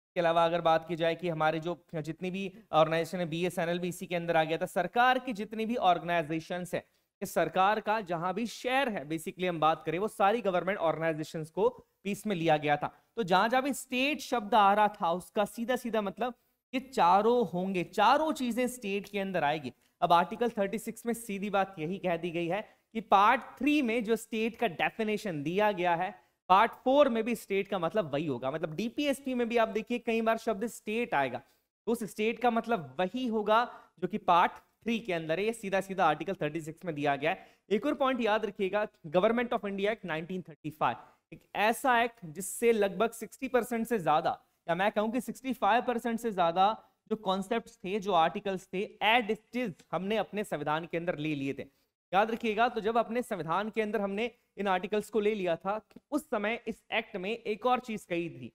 इसके अलावा अगर बात की जाए कि हमारे जो जितनी भी ऑर्गेनाइजेशन है बी एस एन एल भी इसी के अंदर आ गया था सरकार की जितनी भी ऑर्गेनाइजेशन है इस सरकार का जहां भी शेयर है बेसिकली हम बात करें वो सारी गवर्नमेंट ऑर्गेनाइजेशन को पीस में लिया गया था तो जहां जहां भी स्टेट शब्द आ रहा था उसका सीधा सीधा मतलब ये चारों होंगे चारों चीजें स्टेट के अंदर आएगी अब आर्टिकल 36 में सीधी बात यही कह दी गई है कि पार्ट थ्री में जो स्टेट का डेफिनेशन दिया गया है पार्ट फोर में भी स्टेट का मतलब वही होगा मतलब डीपीएसपी में भी आप देखिए कई बार शब्द स्टेट आएगा तो उस स्टेट का मतलब वही होगा जो कि पार्ट थ्री के अंदर है ये सीधा सीधा आर्टिकल 36 में दिया गया है एक और पॉइंट याद रखिएगा गवर्नमेंट ऑफ इंडिया एक्ट 1935 एक ऐसा एक्ट जिससे लगभग 60 परसेंट से ज्यादा या मैं कहूँ कि 65 परसेंट से ज़्यादा जो कॉन्सेप्ट थे जो आर्टिकल्स थे एड स्टिज हमने अपने संविधान के अंदर ले लिए थे याद रखिएगा तो जब अपने संविधान के अंदर हमने इन आर्टिकल्स को ले लिया था उस समय इस एक्ट में एक और चीज़ कही थी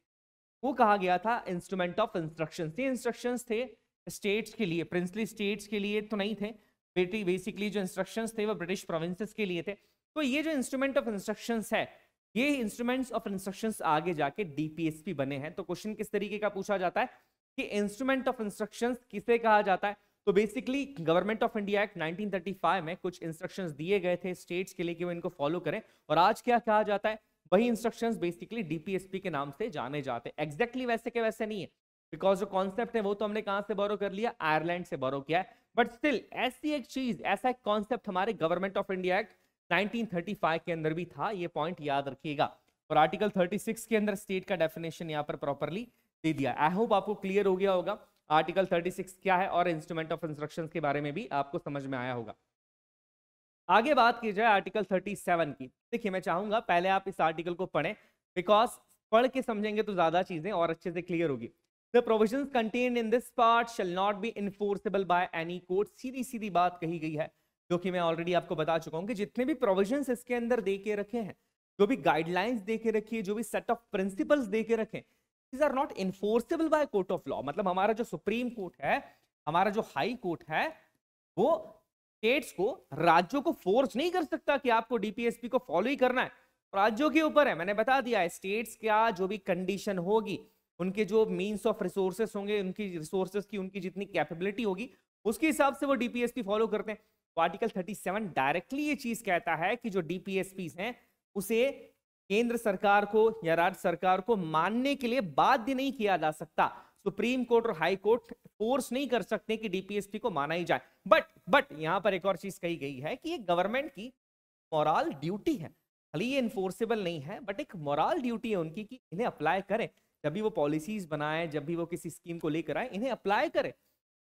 वो कहा गया था इंस्ट्रूमेंट ऑफ इंस्ट्रक्शन ये इंस्ट्रक्शन थे स्टेट्स के लिए प्रिंसली स्टेट्स के लिए तो नहीं थे बेटी बेसिकली जो इंस्ट्रक्शंस थे वो ब्रिटिश प्रोविंसेस के लिए थे तो ये जो इंस्ट्रूमेंट ऑफ इंस्ट्रक्शंस है ये इंस्ट्रूमेंट्स ऑफ इंस्ट्रक्शंस आगे जाके डीपीएसपी बने हैं तो क्वेश्चन किस तरीके का पूछा जाता है कि इंस्ट्रूमेंट ऑफ इंस्ट्रक्शंस किसे कहा जाता है तो basically government of India act 1935 में कुछ इंस्ट्रक्शंस दिए गए थे स्टेट्स के लिए कि वो इनको फॉलो करें और आज क्या कहा जाता है वही इंस्ट्रक्शंस बेसिकली डीपीएसपी के नाम से जाने जाते हैं एग्जैक्टली वैसे के वैसे नहीं है बिकॉज जो कॉन्सेप्ट है वो तो हमने कहाँ से बोरो कर लिया आयरलैंड से बोरो किया है बट स्टिल ऐसी एक चीज ऐसा एक कॉन्सेप्ट हमारे गवर्नमेंट ऑफ इंडिया एक्ट 1935 के अंदर भी था ये पॉइंट याद रखिएगा और आर्टिकल 36 के अंदर स्टेट का डेफिनेशन यहाँ पर प्रॉपरली दे दिया आई होप आपको क्लियर हो गया होगा आर्टिकल 36 क्या है और इंस्ट्रूमेंट ऑफ इंस्ट्रक्शन के बारे में भी आपको समझ में आया होगा आगे बात की जाए आर्टिकल 37 की देखिए मैं चाहूंगा पहले आप इस आर्टिकल को पढ़ें बिकॉज पढ़ के समझेंगे तो ज्यादा चीजें और अच्छे से क्लियर होगी the provision contain in this part shall not be enforceable by any court सीधी सीधी बात कही गई है क्योंकि मैं ऑलरेडी आपको बता चुका हूँ कि जितने भी प्रोविजन इसके अंदर दे के रखे हैं जो भी गाइडलाइंस दे के रखी है जो भी सेट ऑफ प्रिंसिपल्स दे के रखे these are not enforceable by court of law मतलब हमारा जो सुप्रीम कोर्ट है हमारा जो हाई कोर्ट है वो स्टेट्स को राज्यों को फोर्स नहीं कर सकता कि आपको डीपीएसपी को फॉलो ही करना है राज्यों के ऊपर है मैंने बता दिया है स्टेट्स क्या जो भी कंडीशन होगी उनके जो मीन्स ऑफ रिसोर्सेस होंगे उनकी रिसोर्सेस की उनकी जितनी कैपेबिलिटी होगी उसके हिसाब से वो डीपीएसपी फॉलो करते हैं तो आर्टिकल 37 डायरेक्टली ये चीज कहता है कि जो डीपीएसपी हैं उसे केंद्र सरकार को या राज्य सरकार को मानने के लिए बाध्य नहीं किया जा सकता सुप्रीम कोर्ट और हाई कोर्ट फोर्स नहीं कर सकते कि डीपीएसपी को माना ही जाए बट बट यहां पर एक और चीज कही गई है कि ये गवर्नमेंट की मॉरल ड्यूटी है खाली ये इन्फोर्सेबल नहीं है बट एक मॉरल ड्यूटी है उनकी कि इन्हें अप्लाई करें जब भी वो पॉलिसीज बनाए जब भी वो किसी स्कीम को लेकर आए इन्हें अप्लाई करें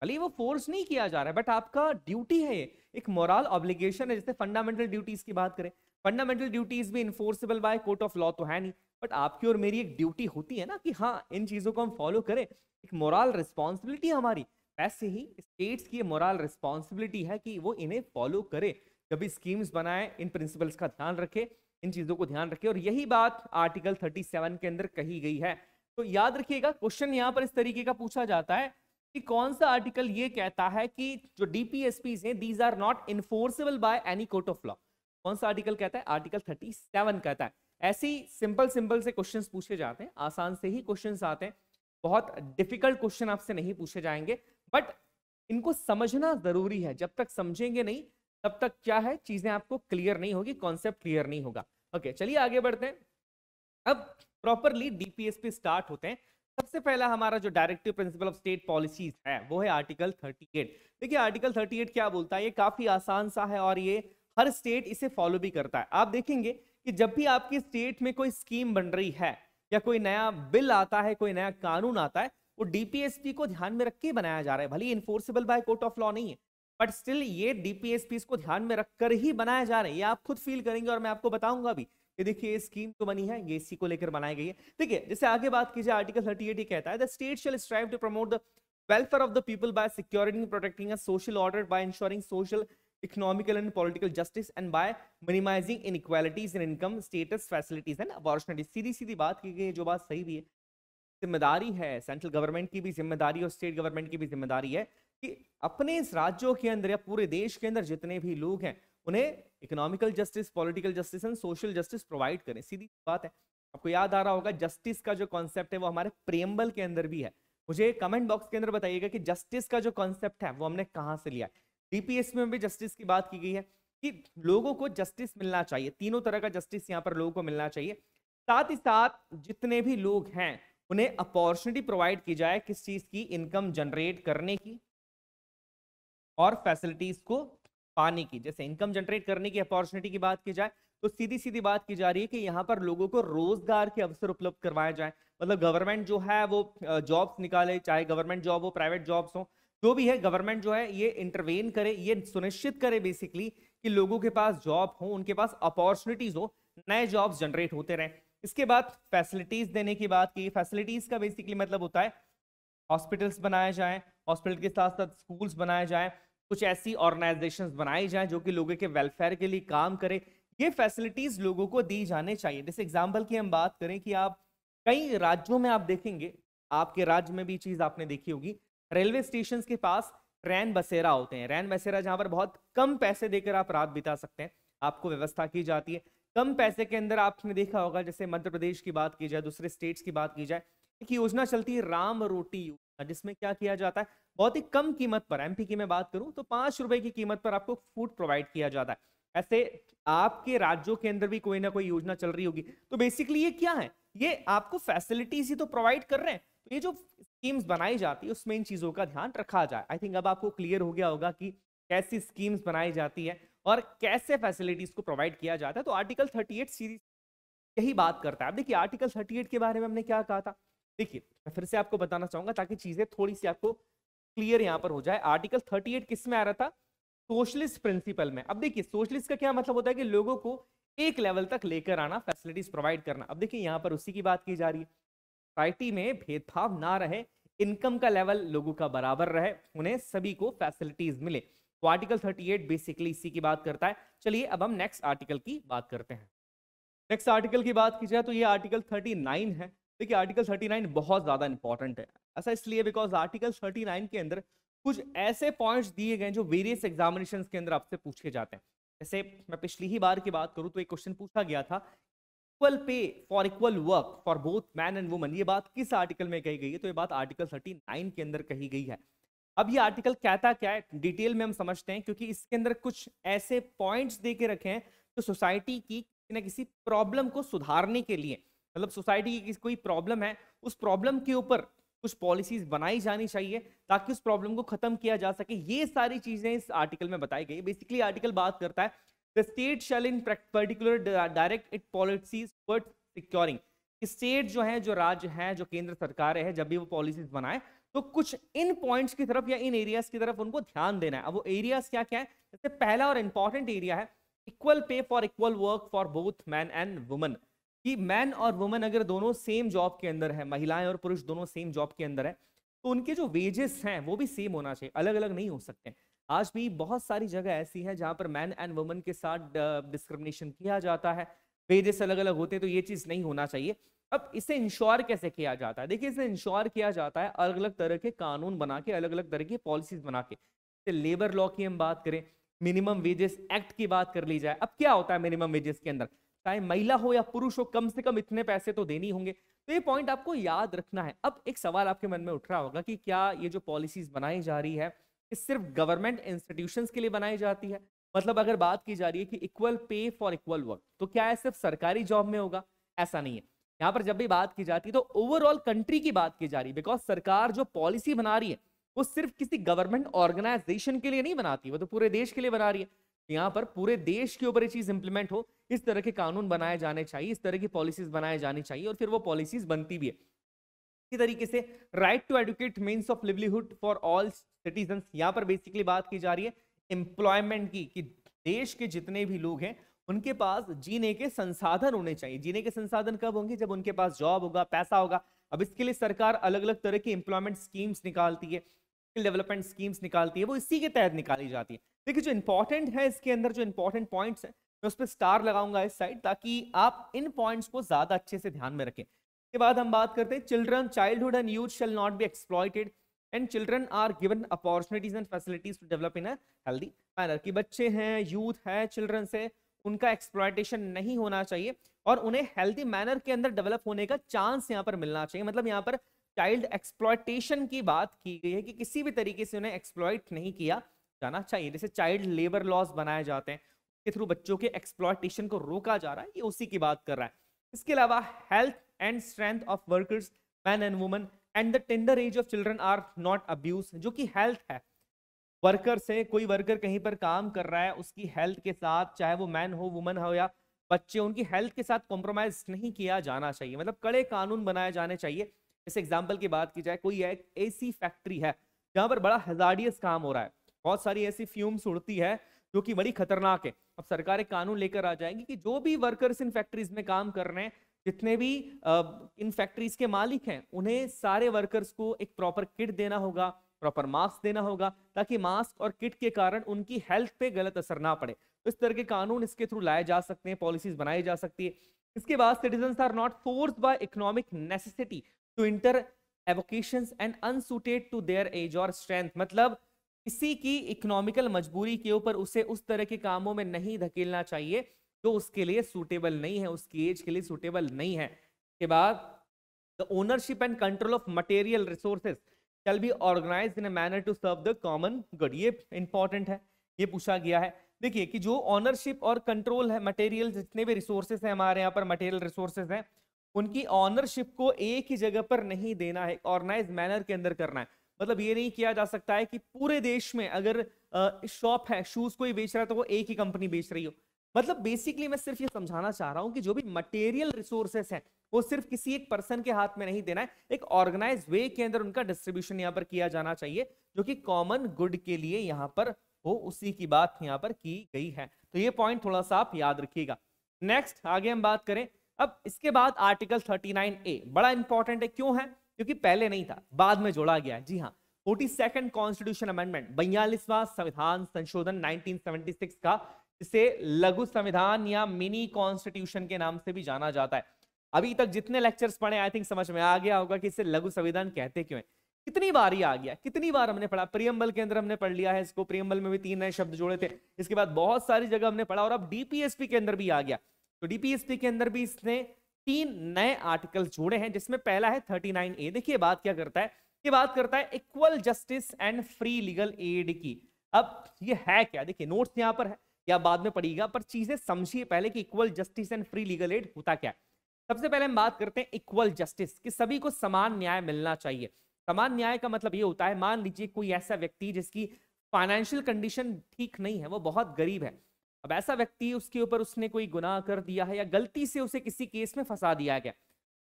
भले वो फोर्स नहीं किया जा रहा है बट आपका ड्यूटी है ये एक मॉरल ऑब्लिगेशन है जैसे फंडामेंटल ड्यूटीज की बात करें फंडामेंटल ड्यूटीज भी enforceable by court of law तो है नहीं बट आपकी और मेरी एक ड्यूटी होती है ना कि हाँ इन चीज़ों को हम फॉलो करें एक मॉरल रिस्पॉन्सिबिलिटी हमारी वैसे ही स्टेट्स की मॉरल रिस्पॉन्सिबिलिटी है कि वो इन्हें फॉलो करे जब भी स्कीम्स बनाए इन प्रिंसिपल्स का ध्यान रखे इन चीज़ों को ध्यान रखे और यही बात आर्टिकल सेवन के अंदर कही गई है तो याद रखिएगा क्वेश्चन यहाँ पर इस तरीके का पूछा जाता है कि कौन सा आर्टिकल ये कहता है कि जो डीपीएसपीज हैं these are not enforceable by any court of law कौन सा आर्टिकल कहता है आर्टिकल 37 कहता है ऐसी सिंपल सिंपल से क्वेश्चन पूछे जाते हैं आसान से ही क्वेश्चन आते हैं बहुत डिफिकल्ट क्वेश्चन आपसे नहीं पूछे जाएंगे बट इनको समझना जरूरी है जब तक समझेंगे नहीं तब तक क्या है चीजें आपको क्लियर नहीं होगी कॉन्सेप्ट क्लियर नहीं होगा ओके okay, चलिए आगे बढ़ते हैं अब प्रॉपरली डीपीएसपी स्टार्ट होते हैं सबसे पहला हमारा जो directive principle of state policies है वो है आर्टिकल 38 देखिए आर्टिकल 38 क्या बोलता है ये काफी आसान सा है और ये हर स्टेट इसे फॉलो भी करता है आप देखेंगे कि जब भी आपकी स्टेट में कोई स्कीम बन रही है या कोई नया बिल आता है कोई नया कानून आता है वो डीपीएसपी को ध्यान में रख के बनाया जा रहा है भले ही enforceable by court of law नहीं है बट स्टिल ये डीपीएसपी को ध्यान में रखकर ही बनाया जा रहा है ये आप खुद फील करेंगे और मैं आपको बताऊंगा भी ये देखिए स्कीम तो बनी है ये इसी को लेकर बनाई गई है ठीक है जैसे आगे बात कीजिए आर्टिकल थर्टी एट कहता है state shall strive to promote the welfare of the people by security protecting social order by ensuring social economical and political justice and by minimising inequalities in income status facilities and opportunities सीधी सीधी बात की गई जो बात सही भी है जिम्मेदारी है सेंट्रल गवर्नमेंट की भी जिम्मेदारी और स्टेट गवर्नमेंट की भी जिम्मेदारी है कि अपने इस राज्यों के अंदर या पूरे देश के अंदर जितने भी लोग हैं उन्हें economical justice political justice and social justice provide करें सीधी बात है आपको याद आ रहा होगा जस्टिस का जो कॉन्सेप्ट है वो हमारे प्रेमबल के अंदर भी है मुझे कमेंट बॉक्स के अंदर बताइएगा कि जस्टिस का जो कॉन्सेप्ट है वो हमने कहाँ से लिया है डीपीएस में भी जस्टिस की बात की गई है कि लोगों को जस्टिस मिलना चाहिए तीनों तरह का जस्टिस यहाँ पर लोगों को मिलना चाहिए साथ ही साथ जितने भी लोग हैं उन्हें अपॉर्चुनिटी प्रोवाइड की जाए किस चीज की इनकम जनरेट करने की और फैसिलिटीज को पाने की जैसे इनकम जनरेट करने की अपॉर्चुनिटी की बात की जाए तो सीधी सीधी बात की जा रही है कि यहाँ पर लोगों को रोजगार के अवसर उपलब्ध करवाए जाए मतलब गवर्नमेंट जो है वो जॉब्स निकाले चाहे गवर्नमेंट जॉब हो प्राइवेट जॉब्स हो जो भी है गवर्नमेंट जो है ये इंटरवेन करे ये सुनिश्चित करे बेसिकली कि लोगों के पास जॉब हो उनके पास अपॉर्चुनिटीज हो नए जॉब्स जनरेट होते रहें इसके बाद फैसिलिटीज देने की बात की फैसिलिटीज का बेसिकली मतलब होता है हॉस्पिटल्स बनाए जाएं हॉस्पिटल के साथ साथ स्कूल्स बनाए जाएं कुछ ऐसी ऑर्गेनाइजेशंस बनाई जाएं जो कि लोगों के वेलफेयर के लिए काम करें ये फैसिलिटीज लोगों को दी जाने चाहिए जैसे एग्जाम्पल की हम बात करें कि आप कई राज्यों में आप देखेंगे आपके राज्य में भी चीज़ आपने देखी होगी रेलवे स्टेशन के पास रैन बसेरा होते हैं रैन बसेरा जहाँ पर बहुत कम पैसे देकर आप रात बिता सकते हैं आपको व्यवस्था की जाती है कम पैसे के अंदर आपने देखा होगा जैसे मध्य प्रदेश की बात की जाए दूसरे स्टेट्स की बात की जाए एक योजना चलती है राम रोटी योजना जिसमें क्या किया जाता है बहुत ही कम कीमत पर एमपी की मैं बात करूं तो पांच रुपए की कीमत पर आपको फूड प्रोवाइड किया जाता है ऐसे आपके राज्यों के अंदर भी कोई ना कोई योजना चल रही होगी तो बेसिकली ये क्या है ये आपको फैसिलिटीज ही तो प्रोवाइड कर रहे हैं तो ये जो स्कीम्स बनाई जाती है उसमें इन चीज़ों का ध्यान रखा जाए आई थिंक अब आपको क्लियर हो गया होगा कि कैसी स्कीम्स बनाई जाती है और कैसे फैसिलिटीज को प्रोवाइड किया जाता है तो आर्टिकल थर्टी सीरीज यही बात करता है अब देखिए आर्टिकल थर्टी के बारे में हमने क्या कहा था देखिए मैं फिर से आपको बताना चाहूंगा ताकि चीज़ें थोड़ी सी आपको क्लियर यहां पर हो जाए आर्टिकल 38 किस में आ रहा था सोशलिस्ट प्रिंसिपल में अब देखिए सोशलिस्ट का क्या मतलब होता है कि लोगों को एक लेवल तक लेकर आना फैसिलिटीज प्रोवाइड करना अब देखिए यहाँ पर उसी की बात की जा रही है सोसाइटी में भेदभाव ना रहे इनकम का लेवल लोगों का बराबर रहे उन्हें सभी को फैसिलिटीज मिले तो आर्टिकल 38 बेसिकली इसी की बात करता है चलिए अब हम नेक्स्ट आर्टिकल की बात करते हैं नेक्स्ट आर्टिकल की बात की जाए तो ये आर्टिकल 39 है देखिए आर्टिकल 39 बहुत ज़्यादा इंपॉर्टेंट है ऐसा इसलिए बिकॉज आर्टिकल 39 के अंदर कुछ ऐसे पॉइंट्स दिए गए जो वेरियस एग्जामिनेशन के अंदर आपसे पूछे जाते हैं जैसे मैं पिछली ही बार की बात करूँ तो एक क्वेश्चन पूछा गया था equal pay for equal work for both man and woman ये बात किस आर्टिकल में कही गई है तो ये बात आर्टिकल 39 के अंदर कही गई है अब ये आर्टिकल कहता क्या है डिटेल में हम समझते हैं क्योंकि इसके अंदर कुछ ऐसे पॉइंट्स दे के रखे हैं जो सोसाइटी की किसी ना किसी प्रॉब्लम को सुधारने के लिए मतलब सोसाइटी की कोई प्रॉब्लम है उस प्रॉब्लम के ऊपर कुछ पॉलिसीज बनाई जानी चाहिए ताकि उस प्रॉब्लम को खत्म किया जा सके ये सारी चीजें इस आर्टिकल में बताई गई बेसिकली आर्टिकल बात करता है the state shall in particular direct it policies for securing state जो है जो राज्य है जो केंद्र सरकार है जब भी वो पॉलिसीज बनाए तो कुछ इन पॉइंट्स की तरफ या इन एरियाज की तरफ उनको ध्यान देना है अब वो एरियाज क्या क्या है जैसे पहला और इंपॉर्टेंट एरिया है equal pay for equal work for both man and woman कि मैन और वुमेन अगर दोनों सेम जॉब के अंदर है महिलाएं और पुरुष दोनों सेम जॉब के अंदर है तो उनके जो वेजेस हैं वो भी सेम होना चाहिए अलग अलग नहीं हो सकते आज भी बहुत सारी जगह ऐसी है जहां पर मैन एंड वुमेन के साथ डिस्क्रिमिनेशन किया जाता है वेजेस अलग अलग होते हैं तो ये चीज़ नहीं होना चाहिए अब इसे इंश्योर कैसे किया जाता है देखिए इसे इंश्योर किया जाता है अलग अलग तरह के कानून बना के अलग अलग तरह की पॉलिसीज बना के लेबर लॉ की हम बात करें मिनिमम वेजेस एक्ट की बात कर ली जाए अब क्या होता है मिनिमम वेजेस के अंदर चाहे महिला हो या पुरुष हो कम से कम इतने पैसे तो देनी होंगे तो ये पॉइंट आपको याद रखना है अब एक सवाल आपके मन में उठ रहा होगा कि क्या ये जो पॉलिसीज बनाई जा रही है ये सिर्फ गवर्नमेंट इंस्टीट्यूशन के लिए बनाई जाती है मतलब अगर बात की जा रही है कि equal pay for equal work तो क्या है सिर्फ सरकारी जॉब में होगा ऐसा नहीं है यहाँ पर जब भी बात की जाती है तो ओवरऑल कंट्री की बात की जा रही है बिकॉज सरकार जो पॉलिसी बना रही है वो सिर्फ किसी गवर्नमेंट ऑर्गेनाइजेशन के लिए नहीं बनाती वो तो पूरे देश के लिए बना रही है यहाँ पर पूरे देश के ऊपर ये चीज इंप्लीमेंट हो इस तरह के कानून बनाए जाने चाहिए इस तरह की पॉलिसीज बनाए जानी चाहिए और फिर वो पॉलिसीज बनती भी है इसी तरीके से right to adequate mean of livelihood for all citizen यहाँ पर बेसिकली बात की जा रही है एम्प्लॉयमेंट की कि देश के जितने भी लोग हैं उनके पास जीने के संसाधन होने चाहिए जीने के संसाधन कब होंगे जब उनके पास जॉब होगा पैसा होगा अब इसके लिए सरकार अलग अलग तरह की एम्प्लॉयमेंट स्कीम्स निकालती है स्किल डेवलपमेंट स्कीम्स निकालती है वो इसी के तहत निकाली जाती है देखिए जो इंपॉर्टेंट है इसके अंदर जो इंपॉर्टेंट पॉइंट्स है मैं उस पर स्टार लगाऊंगा इस साइड ताकि आप इन पॉइंट्स को ज़्यादा अच्छे से ध्यान में रखें इसके बाद हम बात करते हैं children childhood and youth shall not be exploited and children are given opportunities and facilities to develop in healthy manner की बच्चे हैं यूथ है चिल्ड्रन से उनका एक्सप्लॉयटेशन नहीं होना चाहिए और उन्हें हेल्दी मैनर के अंदर डेवलप होने का चांस यहाँ पर मिलना चाहिए मतलब यहाँ पर चाइल्ड एक्सप्लॉयटेशन की बात की गई है कि किसी भी तरीके से उन्हें एक्सप्लॉयट नहीं किया जाना चाहिए जैसे चाइल्ड लेबर लॉज बनाए जाते हैं उसके थ्रू बच्चों के एक्सप्लॉयटेशन को रोका जा रहा है ये उसी की बात कर रहा है इसके अलावा health and strength of workers man and women and the tender age of children are not abuse जो कि हेल्थ है वर्कर से कोई वर्कर कहीं पर काम कर रहा है उसकी हेल्थ के साथ चाहे वो मैन हो वुमन हो या बच्चे उनकी हेल्थ के साथ कॉम्प्रोमाइज नहीं किया जाना चाहिए मतलब कड़े कानून बनाए जाने चाहिए जैसे एग्जाम्पल की बात की जाए कोई एक ऐसी फैक्ट्री है जहाँ पर बड़ा हजारियस काम हो रहा है बहुत सारी ऐसी फ्यूम्स उड़ती है जो कि बड़ी खतरनाक है अब सरकार एक कानून लेकर आ जाएगी कि जो भी वर्कर्स इन फैक्ट्रीज में काम कर रहे हैं जितने भी इन फैक्ट्रीज के मालिक हैं उन्हें सारे वर्कर्स को एक प्रॉपर किट देना होगा प्रॉपर मास्क देना होगा ताकि मास्क और किट के कारण उनकी हेल्थ पे गलत असर ना पड़े तो इस तरह के कानून इसके थ्रू लाए जा सकते हैं पॉलिसीज बनाई जा सकती है इसके बाद citizen are not force by economic necessity to enter avocation and unsuited to their age और स्ट्रेंथ मतलब किसी की इकोनॉमिकल मजबूरी के ऊपर उसे उस तरह के कामों में नहीं धकेलना चाहिए जो उसके लिए सूटेबल नहीं है उसकी एज के लिए सूटेबल नहीं है के बाद the ownership and control of material resources shall be organise in a manner to serve the common good ये इंपॉर्टेंट है ये पूछा गया है देखिए कि जो ऑनरशिप और कंट्रोल है मटेरियल जितने भी रिसोर्सेज हैं हमारे यहाँ पर मटेरियल रिसोर्सेज हैं उनकी ऑनरशिप को एक ही जगह पर नहीं देना है ऑर्गेनाइज मैनर के अंदर करना है मतलब ये नहीं किया जा सकता है कि पूरे देश में अगर शॉप है शूज कोई बेच रहा है तो वो एक ही कंपनी बेच रही हो मतलब बेसिकली मैं सिर्फ ये समझाना चाह रहा हूँ कि जो भी मटेरियल रिसोर्सेस हैं वो सिर्फ किसी एक पर्सन के हाथ में नहीं देना है एक ऑर्गेनाइज वे के अंदर उनका डिस्ट्रीब्यूशन यहाँ पर किया जाना चाहिए जो कि कॉमन गुड के लिए यहाँ पर हो उसी की बात यहाँ पर की गई है तो ये पॉइंट थोड़ा सा आप याद रखिएगा नेक्स्ट आगे हम बात करें अब इसके बाद आर्टिकल 39 ए बड़ा इंपॉर्टेंट है क्यों है क्योंकि पहले नहीं था बाद में जोड़ा गया जी हाँ फोर्टी सेकेंड कॉन्स्टिट्यूशन अमेंडमेंट बयालीसवा संविधान संशोधन 1976 का इसे लघु संविधान या मिनी कॉन्स्टिट्यूशन के नाम से भी जाना जाता है अभी तक जितने लेक्चर्स पढ़े आई थिंक समझ में आ गया होगा कि इसे लघु संविधान कहते क्यों है कितनी बार ये आ गया कितनी बार हमने पढ़ा प्रियम्बल के अंदर हमने पढ़ लिया है इसको प्रियम्बल में भी तीन नए शब्द जोड़े थे इसके बाद बहुत सारी जगह हमने पढ़ा और अब डीपीएसपी के अंदर भी आ गया तो डीपीएसपी के अंदर भी इसने तीन नए आर्टिकल जोड़े हैं जिसमें पहला है थर्टी नाइन ए देखिए बात क्या करता है ये बात करता है equal justice and free legal aid की अब ये है क्या देखिए नोट्स यहाँ पर है या बाद में पड़ेगा पर चीजें समझिए पहले कि equal justice and free legal aid होता क्या सबसे पहले हम बात करते हैं इक्वल जस्टिस कि सभी को समान न्याय मिलना चाहिए समान न्याय का मतलब ये होता है मान लीजिए कोई ऐसा व्यक्ति जिसकी फाइनेंशियल कंडीशन ठीक नहीं है वो बहुत गरीब है अब ऐसा व्यक्ति उसके ऊपर उसने कोई गुनाह कर दिया है या गलती से उसे किसी केस में फंसा दिया गया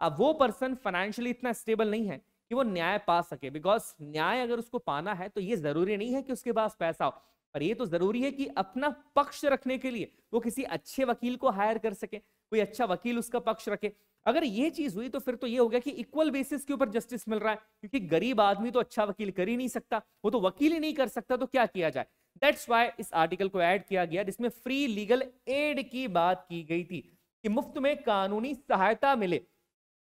अब वो पर्सन फाइनेंशियली इतना स्टेबल नहीं है कि वो न्याय पा सके बिकॉज न्याय अगर उसको पाना है तो ये जरूरी नहीं है कि उसके पास पैसा हो पर ये तो जरूरी है कि अपना पक्ष रखने के लिए वो किसी अच्छे वकील को हायर कर सके कोई अच्छा वकील उसका पक्ष रखे अगर ये चीज हुई तो फिर तो ये हो गया कि इक्वल बेसिस के ऊपर जस्टिस मिल रहा है क्योंकि गरीब आदमी तो अच्छा वकील कर ही नहीं सकता वो तो वकील ही नहीं कर सकता तो क्या किया जाए दैट्स वाई इस आर्टिकल को ऐड किया गया जिसमें फ्री लीगल एड की बात की गई थी कि मुफ्त में कानूनी सहायता मिले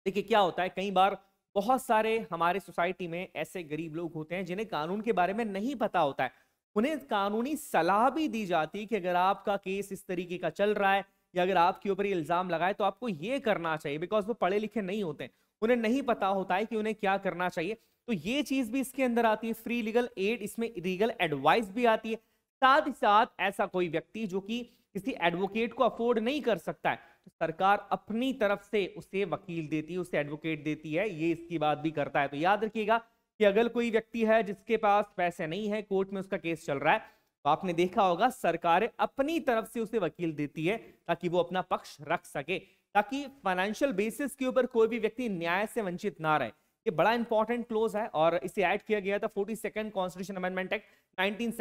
देखिए क्या होता है कई बार बहुत सारे हमारे सोसाइटी में ऐसे गरीब लोग होते हैं जिन्हें कानून के बारे में नहीं पता होता है उन्हें कानूनी सलाह भी दी जाती है कि अगर आपका केस इस तरीके का चल रहा है या अगर आपके ऊपर इल्ज़ाम लगाए तो आपको ये करना चाहिए बिकॉज वो पढ़े लिखे नहीं होते उन्हें नहीं पता होता है कि उन्हें क्या करना चाहिए तो ये चीज़ भी इसके अंदर आती है फ्री लीगल एड इसमें लीगल एडवाइस भी आती है साथ ही साथ ऐसा कोई व्यक्ति जो कि किसी एडवोकेट को अफोर्ड नहीं कर सकता है तो सरकार अपनी तरफ से उसे वकील देती है उसे एडवोकेट देती है ये इसकी बात भी करता है तो याद रखिएगा कि अगर कोई व्यक्ति है जिसके पास पैसे नहीं है कोर्ट में उसका केस चल रहा है तो आपने देखा होगा सरकारें अपनी तरफ से उसे वकील देती है ताकि वो अपना पक्ष रख सके ताकि फाइनेंशियल बेसिस के ऊपर कोई भी व्यक्ति न्याय से वंचित ना रहे ये बड़ा इंपॉर्टेंट क्लोज है और इसे ऐड किया गया था forty second constitution amendment act nineteen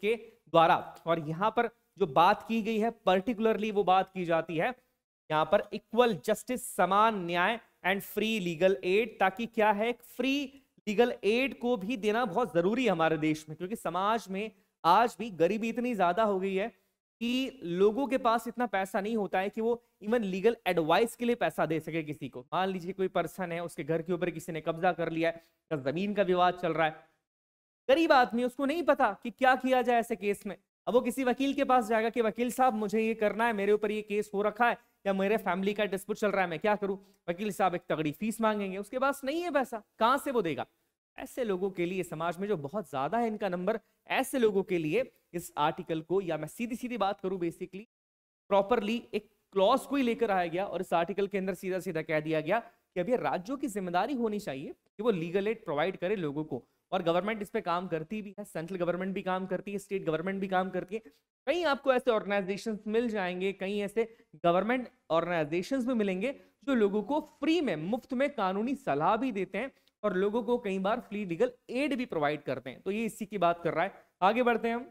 के द्वारा और यहाँ पर जो बात की गई है पर्टिकुलरली वो बात की जाती है यहाँ पर इक्वल जस्टिस समान न्याय एंड फ्री लीगल एड ताकि क्या है फ्री लीगल एड को भी देना बहुत जरूरी है हमारे देश में क्योंकि समाज में आज भी गरीबी इतनी ज्यादा हो गई है कि लोगों के पास इतना पैसा नहीं होता है कि वो इवन लीगल एडवाइस के लिए पैसा दे सके किसी को मान लीजिए कोई पर्सन है उसके घर के ऊपर किसी ने कब्जा कर लिया है या जमीन का विवाद चल रहा है गरीब आदमी उसको नहीं पता कि क्या किया जाए ऐसे केस में अब वो किसी वकील के पास जाएगा कि वकील साहब मुझे ये करना है मेरे ऊपर ये केस हो रखा है या मेरे फैमिली का डिस्प्यूट चल रहा है मैं क्या करूं वकील साहब एक तगड़ी फीस मांगेंगे उसके पास नहीं है पैसा कहाँ से वो देगा ऐसे लोगों के लिए समाज में जो बहुत ज्यादा है इनका नंबर ऐसे लोगों के लिए इस आर्टिकल को या मैं सीधी सीधी बात करूं बेसिकली प्रॉपरली एक क्लॉज को ही लेकर आया गया और इस आर्टिकल के अंदर सीधा सीधा कह दिया गया कि अभी राज्यों की जिम्मेदारी होनी चाहिए कि वो लीगल एड प्रोवाइड करे लोगों को और गवर्नमेंट इस पर काम करती भी है सेंट्रल गवर्नमेंट भी काम करती है स्टेट गवर्नमेंट भी काम करती है कहीं आपको ऐसे ऑर्गेनाइजेशन मिल जाएंगे कहीं ऐसे गवर्नमेंट ऑर्गेनाइजेशन भी मिलेंगे जो लोगों को फ्री में मुफ्त में कानूनी सलाह भी देते हैं और लोगों को कई बार फ्री लीगल एड भी प्रोवाइड करते हैं तो ये इसी की बात कर रहा है आगे बढ़ते हैं हम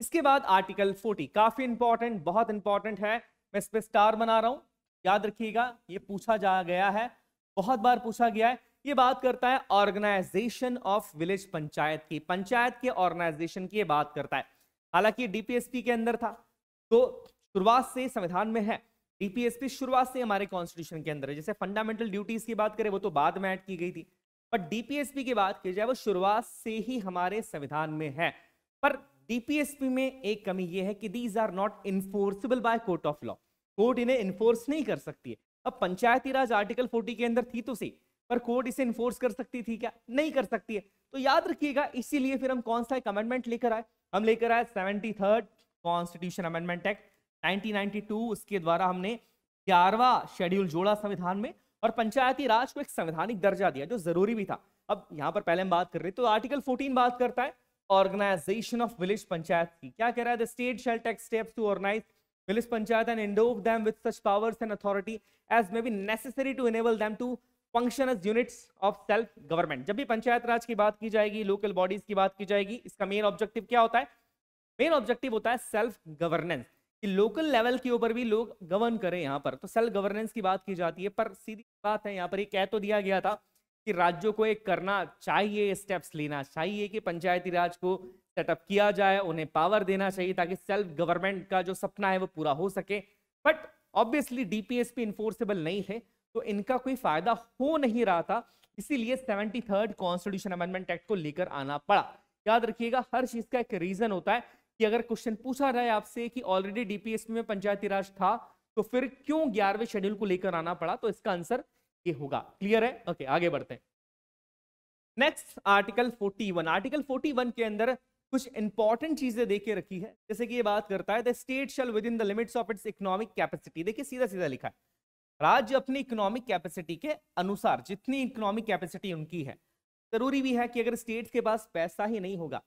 इसके बाद आर्टिकल 40 काफी इंपॉर्टेंट बहुत इंपॉर्टेंट है मैं इस पर स्टार बना रहा हूं याद रखिएगा ये पूछा जा गया है बहुत बार पूछा गया है ये बात करता है ऑर्गेनाइजेशन ऑफ विलेज पंचायत की पंचायत के ऑर्गेनाइजेशन की ये बात करता है हालांकि डीपीएसपी के अंदर था तो शुरुआत से संविधान में है डीपीएसपी शुरुआत से हमारे कॉन्स्टिट्यूशन के अंदर है जैसे फंडामेंटल ड्यूटीज की बात करें वो तो बाद में ऐड की गई थी बट डीपीएसपी की बात की जाए वो शुरुआत से ही हमारे संविधान में है पर डीपीएसपी में एक कमी यह है कि these are not enforceable by court of law court इन्हें इन्फोर्स नहीं कर सकती है अब पंचायती राज आर्टिकल फोर्टी के अंदर थी तो सही पर कोर्ट इसे इन्फोर्स कर सकती थी क्या नहीं कर सकती है तो याद रखिएगा इसीलिए फिर हम कौन सा एक अमेंडमेंट लेकर आए हम लेकर आए seventy third constitution amendment act 1992 उसके द्वारा हमने ग्यारहवा शेड्यूल जोड़ा संविधान में और पंचायती राज को एक संवैधानिक दर्जा दिया जो जरूरी भी था अब यहाँ पर पहले हम बात कर रहे तो आर्टिकल 14 बात करता है ऑर्गेनाइजेशन ऑफ विलेज पंचायत की क्या कह रहा है state shall take step to organise village panchayat and endow them with such powers and authority as may be necessary to enable them to function as units of self government जब भी पंचायत राज की बात की जाएगी लोकल बॉडीज की बात की जाएगी इसका मेन ऑब्जेक्टिव क्या होता है मेन ऑब्जेक्टिव होता है सेल्फ गवर्नेंस कि लोकल लेवल के ऊपर भी लोग गवर्न करें यहाँ पर तो सेल्फ गवर्नेंस की बात की जाती है पर सीधी बात है यहाँ पर ये कह तो दिया गया था कि राज्यों को एक करना चाहिए स्टेप्स लेना चाहिए कि पंचायती राज को सेटअप किया जाए उन्हें पावर देना चाहिए ताकि सेल्फ गवर्नमेंट का जो सपना है वो पूरा हो सके बट ऑब्वियसली डीपीएसपी इन्फोर्सेबल नहीं थे तो इनका कोई फायदा हो नहीं रहा था इसीलिए seventy third constitution amendment act को लेकर आना पड़ा याद रखिएगा हर चीज का एक रीजन होता है कि अगर क्वेश्चन पूछा रहा है आपसे कि ऑलरेडी डीपीएसपी में पंचायती राज था तो फिर क्यों ग्यारहवें शेड्यूल को लेकर आना पड़ा तो इसका आंसर ये होगा क्लियर है ओके okay, आगे बढ़ते हैं नेक्स्ट आर्टिकल 41 आर्टिकल 41 के अंदर कुछ इंपॉर्टेंट चीजें देखे रखी है जैसे कि ये बात करता है the state shall within the limits of its economic capacity देखिए सीधा सीधा लिखा है राज्य अपनी इकोनॉमिक कैपेसिटी के अनुसार जितनी इकोनॉमिक कैपेसिटी उनकी है जरूरी भी है कि अगर स्टेट्स के पास पैसा ही नहीं होगा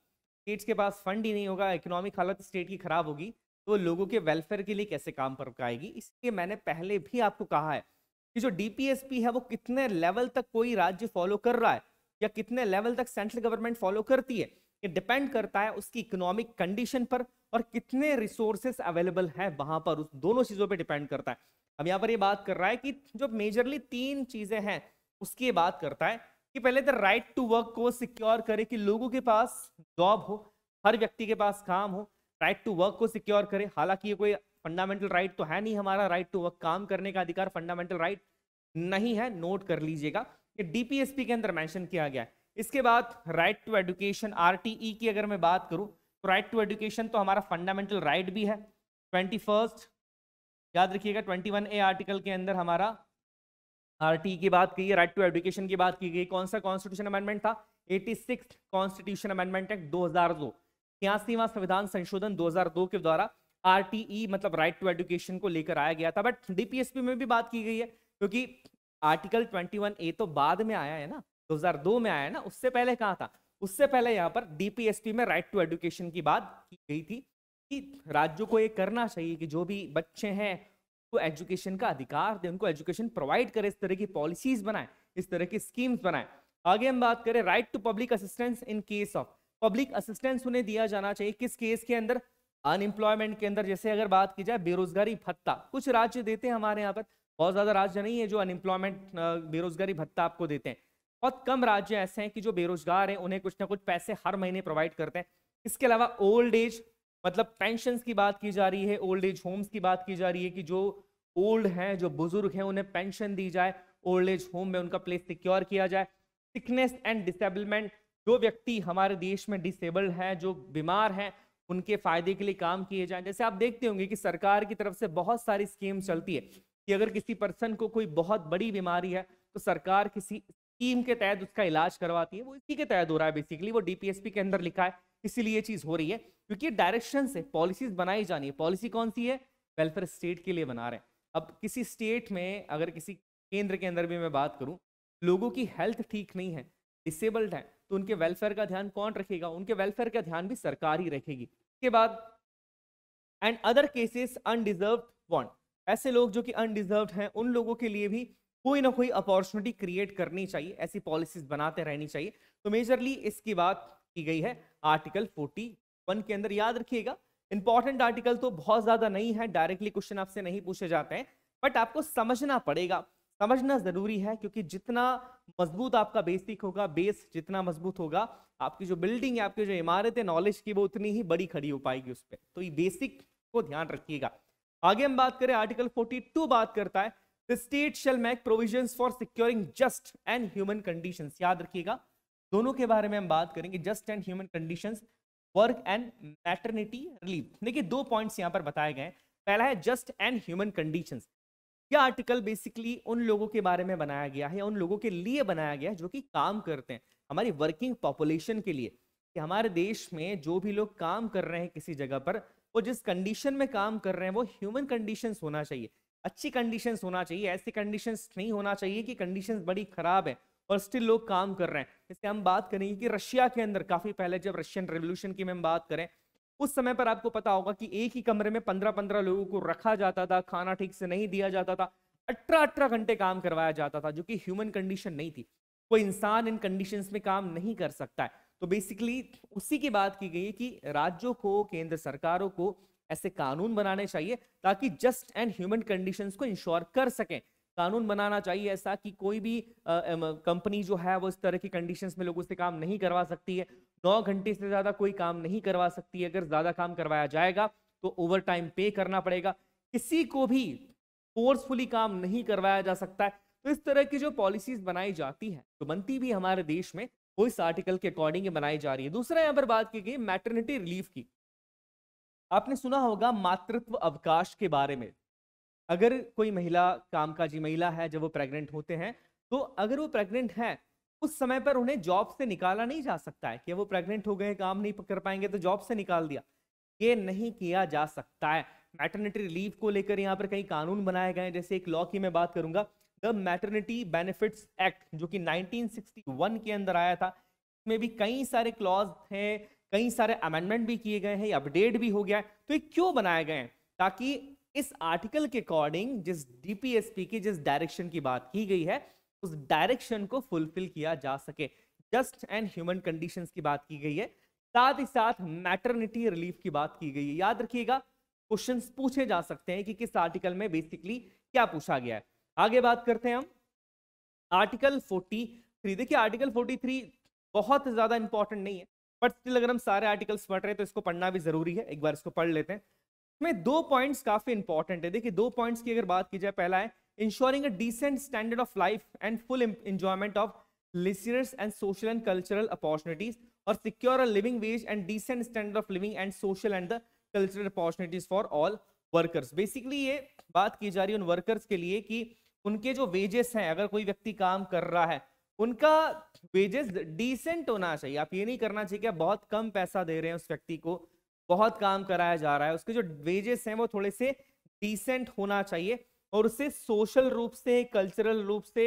स्टेट्स के पास फंड ही नहीं होगा इकोनॉमिक हालत स्टेट की खराब होगी तो लोगों के वेलफेयर के लिए कैसे काम कर पाएगी इसलिए मैंने पहले भी आपको कहा है कि जो डीपीएसपी है वो कितने लेवल तक कोई राज्य फॉलो कर रहा है या कितने लेवल तक सेंट्रल गवर्नमेंट फॉलो करती है ये डिपेंड करता है उसकी इकोनॉमिक कंडीशन पर और कितने रिसोर्सेस अवेलेबल है वहां पर उस दोनों चीजों पर डिपेंड करता है अब यहाँ पर ये बात कर रहा है कि जो मेजरली तीन चीजें हैं उसकी बात करता है कि पहले तो राइट टू वर्क को सिक्योर करे कि लोगों के पास जॉब हो हर व्यक्ति के पास काम हो राइट टू वर्क को सिक्योर करे हालांकि ये कोई फंडामेंटल राइट तो है नहीं हमारा राइट टू वर्क काम करने का अधिकार फंडामेंटल राइट नहीं है नोट कर लीजिएगा ये डीपीएसपी के अंदर मेंशन किया गया है इसके बाद राइट टू एडुकेशन आर की अगर मैं बात करूँ तो राइट टू एडुकेशन तो हमारा फंडामेंटल राइट भी है ट्वेंटी फर्स्ट याद रखिएगा ट्वेंटी वन ए आर्टिकल के अंदर हमारा आरटी e की बात की राइट टू एडुकेशन की बात की गई कौन सा कॉन्स्टिट्यूशन अमेंडमेंट था eighty six constitution amendment act दो हजार दो छियासीवा संविधान संशोधन दो हजार दो के द्वारा आरटीई e मतलब राइट टू एडुकेशन को लेकर आया गया था बट डीपीएसपी में भी बात की गई है क्योंकि आर्टिकल ट्वेंटी वन ए तो बाद में आया है ना दो हजार दो में आया है ना उससे पहले कहा था उससे पहले यहाँ पर डीपीएसपी में राइट टू एडुकेशन की बात की गई थी कि राज्यों को ये करना चाहिए कि जो भी बच्चे हैं को एजुकेशन का अधिकार दे उनको एजुकेशन प्रोवाइड करे इस तरह की पॉलिसीज बनाए इस तरह की स्कीम्स बनाए आगे हम बात करें right to public assistance in case of public assistance उन्हें दिया जाना चाहिए किस केस के अंदर अनएम्प्लॉयमेंट के अंदर जैसे अगर बात की जाए बेरोजगारी भत्ता कुछ राज्य देते हैं हमारे यहाँ पर बहुत ज़्यादा राज्य नहीं है जो अनएम्प्लॉयमेंट बेरोजगारी भत्ता आपको देते हैं बहुत कम राज्य ऐसे हैं कि जो बेरोजगार हैं उन्हें कुछ ना कुछ पैसे हर महीने प्रोवाइड करते हैं इसके अलावा ओल्ड एज मतलब पेंशन की बात की जा रही है ओल्ड एज होम्स की बात की जा रही है कि जो ओल्ड हैं जो बुजुर्ग हैं उन्हें पेंशन दी जाए ओल्ड एज होम में उनका प्लेस सिक्योर किया जाए सिकनेस एंड डिसेबलमेंट जो व्यक्ति हमारे देश में डिसेबल्ड हैं जो बीमार हैं उनके फायदे के लिए काम किए जाएं जैसे आप देखते होंगे कि सरकार की तरफ से बहुत सारी स्कीम चलती है कि अगर किसी पर्सन को कोई बहुत बड़ी बीमारी है तो सरकार किसी स्कीम के तहत उसका इलाज करवाती है वो इसी के तहत हो रहा है बेसिकली वो डीपीएसपी के अंदर लिखा है इसीलिए ये चीज हो रही है क्योंकि डायरेक्शन से पॉलिसीज बनाई जानी है पॉलिसी कौन सी है वेलफेयर स्टेट के लिए बना रहे हैं अब किसी स्टेट में अगर किसी केंद्र के अंदर भी मैं बात करूं लोगों की हेल्थ ठीक नहीं है डिसेबल्ड है तो उनके वेलफेयर का ध्यान कौन रखेगा उनके वेलफेयर का ध्यान भी सरकार ही रखेगी इसके बाद and other cases undeserved want ऐसे लोग जो कि अनडिजर्व हैं उन लोगों के लिए भी कोई ना कोई अपॉर्चुनिटी क्रिएट करनी चाहिए ऐसी पॉलिसीज बनाते रहनी चाहिए तो मेजरली इसकी बात की गई है आर्टिकल 41 के अंदर याद रखिएगा इंपॉर्टेंट आर्टिकल तो बहुत ज्यादा नहीं है डायरेक्टली क्वेश्चन आपसे नहीं पूछे जाते हैं बट आपको समझना पड़ेगा समझना जरूरी है क्योंकि जितना मजबूत आपका बेसिक होगा बेस जितना मजबूत होगा आपकी जो बिल्डिंग है आपकी जो इमारत है नॉलेज की वो उतनी ही बड़ी खड़ी हो पाएगी उस पर तो ये बेसिक को ध्यान रखिएगा आगे हम बात करें आर्टिकल 42 बात करता है state shall make provision for securing just and human condition याद रखिएगा दोनों के बारे में हम बात करेंगे just and human condition work and maternity relief देखिए दो पॉइंट्स यहाँ पर बताए गए पहला है जस्ट एंड ह्यूमन कंडीशन यह आर्टिकल बेसिकली उन लोगों के बारे में बनाया गया है उन लोगों के लिए बनाया गया है जो कि काम करते हैं हमारी वर्किंग पॉपुलेशन के लिए कि हमारे देश में जो भी लोग काम कर रहे हैं किसी जगह पर वो जिस कंडीशन में काम कर रहे हैं वो ह्यूमन कंडीशन होना चाहिए अच्छी कंडीशन होना चाहिए ऐसी कंडीशन नहीं होना चाहिए कि कंडीशन बड़ी खराब है और स्टिल लोग काम कर रहे हैं जैसे हम बात करेंगे कि रशिया के अंदर काफ़ी पहले जब रशियन रेवोल्यूशन की हम बात करें उस समय पर आपको पता होगा कि एक ही कमरे में पंद्रह पंद्रह लोगों को रखा जाता था खाना ठीक से नहीं दिया जाता था अठारह अठारह घंटे काम करवाया जाता था जो कि ह्यूमन कंडीशन नहीं थी कोई इंसान इन कंडीशंस में काम नहीं कर सकता है तो बेसिकली उसी की बात की गई है कि राज्यों को केंद्र सरकारों को ऐसे कानून बनाने चाहिए ताकि जस्ट एंड ह्यूमन कंडीशंस को इंश्योर कर सकें कानून बनाना चाहिए ऐसा कि कोई भी कंपनी जो है वो इस तरह की कंडीशंस में लोगों से काम नहीं करवा सकती है नौ घंटे से ज़्यादा कोई काम नहीं करवा सकती अगर ज़्यादा काम करवाया जाएगा तो ओवर टाइम पे करना पड़ेगा किसी को भी फोर्सफुली काम नहीं करवाया जा सकता है तो इस तरह की जो पॉलिसीज बनाई जाती है जो बनती भी हमारे देश में वो इस आर्टिकल के अकॉर्डिंग बनाई जा रही है दूसरा यहाँ पर बात की गई मैटर्निटी रिलीफ की आपने सुना होगा मातृत्व अवकाश के बारे में अगर कोई महिला कामकाजी महिला है जब वो प्रेग्नेंट होते हैं तो अगर वो प्रेग्नेंट है उस समय पर उन्हें जॉब से निकाला नहीं जा सकता है कि वो प्रेग्नेंट हो गए काम नहीं कर पाएंगे तो जॉब से निकाल दिया ये नहीं किया जा सकता है मैटरनिटी रिलीव को लेकर यहाँ पर कई कानून बनाए गए हैं जैसे एक लॉ की मैं बात करूंगा द मैटर्निटी बेनिफिट्स एक्ट जो कि 1961 के अंदर आया था इसमें भी कई सारे क्लॉज थे कई सारे अमेंडमेंट भी किए गए हैं अपडेट भी हो गया है तो ये क्यों बनाए गए हैं ताकि इस आर्टिकल के अकॉर्डिंग जिस डीपीएसपी की जिस डायरेक्शन की बात की गई है उस डायरेक्शन को फुलफिल किया जा सके जस्ट एंड ह्यूमन कंडीशन की बात की गई है साथ ही साथ मैटरनिटी रिलीफ की बात की गई है याद रखिएगा क्वेश्चन पूछे जा सकते हैं कि किस आर्टिकल में बेसिकली क्या पूछा गया है आगे बात करते हैं हम आर्टिकल 43 देखिए आर्टिकल 43 बहुत ज्यादा इंपॉर्टेंट नहीं है बट स्टिल अगर हम सारे आर्टिकल्स पढ़ रहे हैं तो इसको पढ़ना भी जरूरी है एक बार इसको पढ़ लेते हैं में दो पॉइंट काफी इंपॉर्टेंट है देखिए दो पॉइंट की अगर बात की जाए पहला है ensuring a decent standard of life and full enjoyment of listeners and social and cultural opportunities और secure a living wage and decent standard of living and social and the cultural opportunities for all workers basically ये बात की जा रही है उन workers के लिए कि उनके जो वेजेस हैं अगर कोई व्यक्ति काम कर रहा है उनका वेजेस डिसेंट होना चाहिए आप ये नहीं करना चाहिए कि आप बहुत कम पैसा दे रहे हैं उस व्यक्ति को बहुत काम कराया जा रहा है उसके जो वेजेस हैं वो थोड़े से डिसेंट होना चाहिए और उसे सोशल रूप से कल्चरल रूप से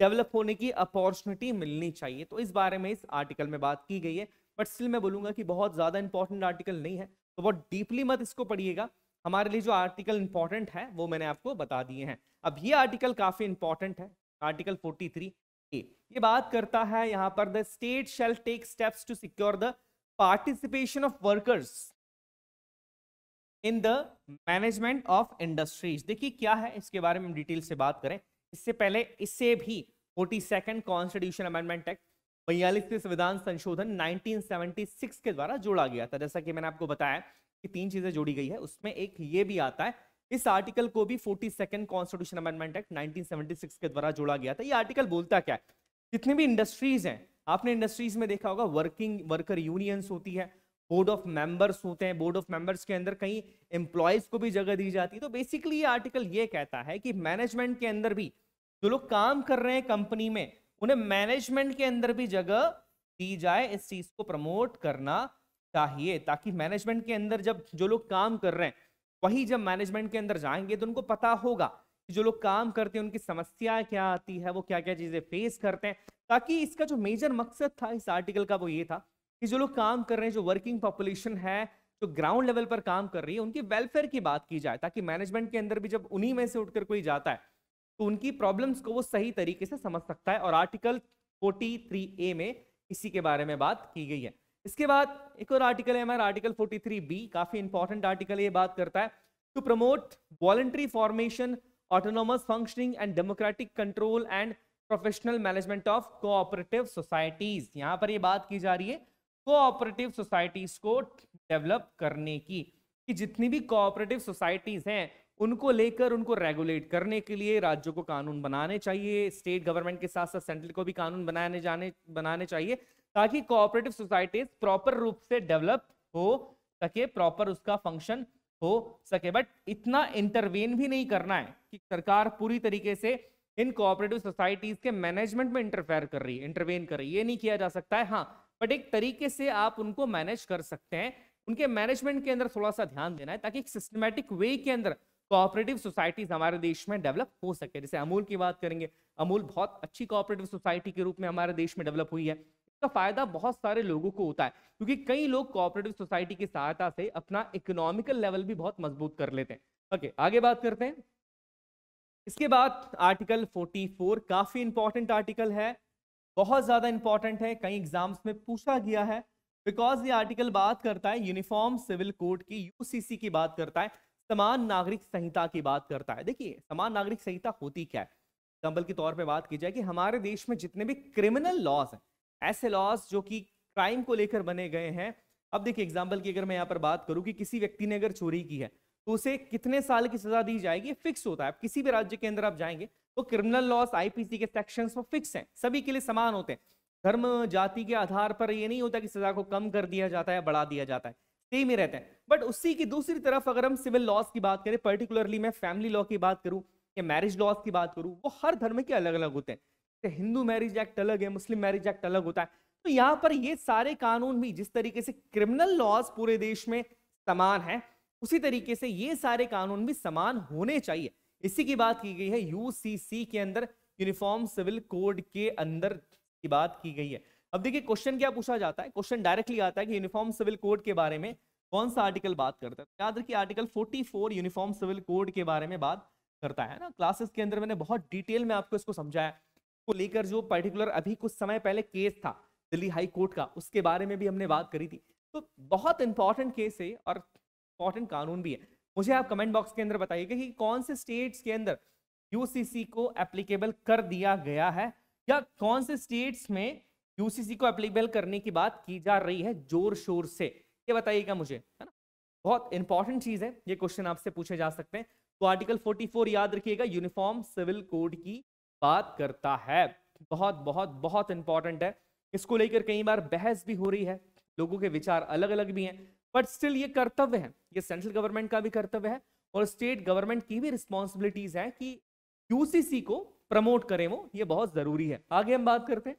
डेवलप होने की अपॉर्चुनिटी मिलनी चाहिए तो इस बारे में इस आर्टिकल में बात की गई है बट स्टिल मैं बोलूंगा कि बहुत ज़्यादा इंपॉर्टेंट आर्टिकल नहीं है तो बहुत डीपली मत इसको पढ़िएगा हमारे लिए जो आर्टिकल इंपॉर्टेंट है वो मैंने आपको बता दिए हैं अब ये आर्टिकल काफ़ी इंपॉर्टेंट है आर्टिकल थ्री ए ये बात करता है यहाँ पर the state shall take steps to secure the participation of workers in the management of industries देखिए क्या है इसके बारे में डिटेल से बात करें इससे पहले इससे भी forty second constitution amendment act बयालीसवें संविधान संशोधन 1976 के द्वारा जोड़ा गया था जैसा कि मैंने आपको बताया कि तीन चीजें जोड़ी गई है उसमें एक ये भी आता है इस आर्टिकल को भी forty second constitution amendment act 1976 के द्वारा जोड़ा गया था ये आर्टिकल बोलता क्या है जितनी भी इंडस्ट्रीज हैं आपने इंडस्ट्रीज में देखा होगा वर्किंग वर्कर यूनियंस होती है बोर्ड ऑफ मेंबर्स होते हैं बोर्ड ऑफ मेंबर्स के अंदर कई एम्प्लॉयज को भी जगह दी जाती है तो बेसिकली ये आर्टिकल ये कहता है कि मैनेजमेंट के अंदर भी जो लोग काम कर रहे हैं कंपनी में उन्हें मैनेजमेंट के अंदर भी जगह दी जाए इस चीज को प्रमोट करना चाहिए ताकि मैनेजमेंट के अंदर जब जो लोग काम कर रहे हैं वही जब मैनेजमेंट के अंदर जाएंगे तो उनको पता होगा कि जो लोग काम करते हैं उनकी समस्या क्या आती है वो क्या क्या चीजें फेस करते हैं ताकि इसका जो मेजर मकसद था इस आर्टिकल का वो ये था कि जो लोग काम कर रहे हैं जो वर्किंग पॉपुलेशन है जो ग्राउंड लेवल पर काम कर रही है उनकी वेलफेयर की बात की जाए ताकि मैनेजमेंट के अंदर भी जब उन्हीं में से उठकर कोई जाता है तो उनकी प्रॉब्लम्स को वो सही तरीके से समझ सकता है और आर्टिकल 43 ए में इसी के बारे में बात की गई है इसके बाद एक और आर्टिकल है हमारा आर्टिकल 43 बी काफी इंपॉर्टेंट आर्टिकल ये बात करता है to promote voluntary formation autonomous functioning and democratic control and professional management of cooperative societies यहाँ पर ये बात की जा रही है कोऑपरेटिव सोसाइटीज को डेवलप करने की कि जितनी भी कोऑपरेटिव सोसाइटीज हैं उनको लेकर उनको रेगुलेट करने के लिए राज्यों को कानून बनाने चाहिए स्टेट गवर्नमेंट के साथ साथ सेंट्रल को भी कानून बनाने जाने बनाने चाहिए ताकि कोऑपरेटिव सोसाइटीज प्रॉपर रूप से डेवलप हो सके प्रॉपर उसका फंक्शन हो सके बट इतना इंटरवेन भी नहीं करना है कि सरकार पूरी तरीके से इन कोऑपरेटिव सोसाइटीज के मैनेजमेंट में इंटरफेयर कर रही है इंटरवेन कर रही है ये नहीं किया जा सकता है हाँ बट एक तरीके से आप उनको मैनेज कर सकते हैं उनके मैनेजमेंट के अंदर थोड़ा सा ध्यान देना है ताकि एक सिस्टमेटिक वे के अंदर कोऑपरेटिव सोसाइटीज हमारे देश में डेवलप हो सके जैसे अमूल की बात करेंगे अमूल बहुत अच्छी कोऑपरेटिव सोसाइटी के रूप में हमारे देश में डेवलप हुई है इसका फायदा बहुत सारे लोगों को होता है क्योंकि कई लोग कोऑपरेटिव सोसाइटी की सहायता से अपना इकोनॉमिकल लेवल भी बहुत मजबूत कर लेते हैं ओके आगे बात करते हैं इसके बाद आर्टिकल फोर काफी इंपॉर्टेंट आर्टिकल है बहुत ज़्यादा इंपॉर्टेंट है कई एग्जाम्स में पूछा गया है बिकॉज ये आर्टिकल बात करता है यूनिफॉर्म सिविल कोड की यूसीसी की बात करता है समान नागरिक संहिता की बात करता है देखिए समान नागरिक संहिता होती क्या है एग्जाम्पल के तौर पे बात की जाए कि हमारे देश में जितने भी क्रिमिनल लॉज हैं ऐसे लॉज जो कि क्राइम को लेकर बने गए हैं अब देखिए एग्जाम्पल की अगर मैं यहाँ पर बात करूँ कि किसी व्यक्ति ने अगर चोरी की है तो उसे कितने साल की सजा दी जाएगी फिक्स होता है किसी भी राज्य के अंदर आप जाएंगे तो क्रिमिनल लॉस आईपीसी के सेक्शंस वो फिक्स हैं सभी के लिए समान होते हैं धर्म जाति के आधार पर ये नहीं होता कि सजा को कम कर दिया जाता है बढ़ा दिया जाता है सेम ही रहते हैं बट उसी की दूसरी तरफ अगर हम सिविल लॉस की बात करें पर्टिकुलरली मैं फैमिली लॉ की बात करूँ या मैरिज लॉस की बात करूँ वो हर धर्म के अलग अलग होते हैं जैसे हिंदू मैरिज एक्ट अलग है मुस्लिम मैरिज एक्ट अलग होता है तो यहाँ पर ये सारे कानून भी जिस तरीके से क्रिमिनल लॉस पूरे देश में समान है उसी तरीके से ये सारे कानून भी समान होने चाहिए इसी की बात की गई है यूसीसी के अंदर यूनिफॉर्म सिविल कोड के अंदर की बात की गई है अब देखिए क्वेश्चन क्या पूछा जाता है क्वेश्चन डायरेक्टली आता है कि यूनिफॉर्म सिविल कोड के बारे में कौन सा आर्टिकल बात करता है याद रखिए आर्टिकल 44 यूनिफॉर्म सिविल कोड के बारे में बात करता है ना क्लासेस के अंदर मैंने बहुत डिटेल में आपको इसको समझाया को लेकर जो पर्टिकुलर अभी कुछ समय पहले केस था दिल्ली हाई कोर्ट का उसके बारे में भी हमने बात करी थी तो बहुत इंपॉर्टेंट केस है और इंपॉर्टेंट कानून भी है मुझे आप कमेंट बॉक्स के अंदर बताइएगा कि कौन से स्टेट्स के अंदर यूसीसी को एप्लीकेबल कर दिया गया है या कौन से स्टेट्स में यूसीसी को एप्लीकेबल करने की बात की जा रही है जोर शोर से ये बताइएगा मुझे है ना बहुत इंपॉर्टेंट चीज है ये क्वेश्चन आपसे पूछे जा सकते हैं तो आर्टिकल 44 याद रखिएगा यूनिफॉर्म सिविल कोड की बात करता है बहुत बहुत बहुत इंपॉर्टेंट है इसको लेकर कई बार बहस भी हो रही है लोगों के विचार अलग अलग भी हैं बट स्टिल ये कर्तव्य है ये सेंट्रल गवर्नमेंट का भी कर्तव्य है और स्टेट गवर्नमेंट की भी रिस्पॉन्सिबिलिटीज है कि यूसीसी को प्रमोट करें वो ये बहुत जरूरी है आगे हम बात करते हैं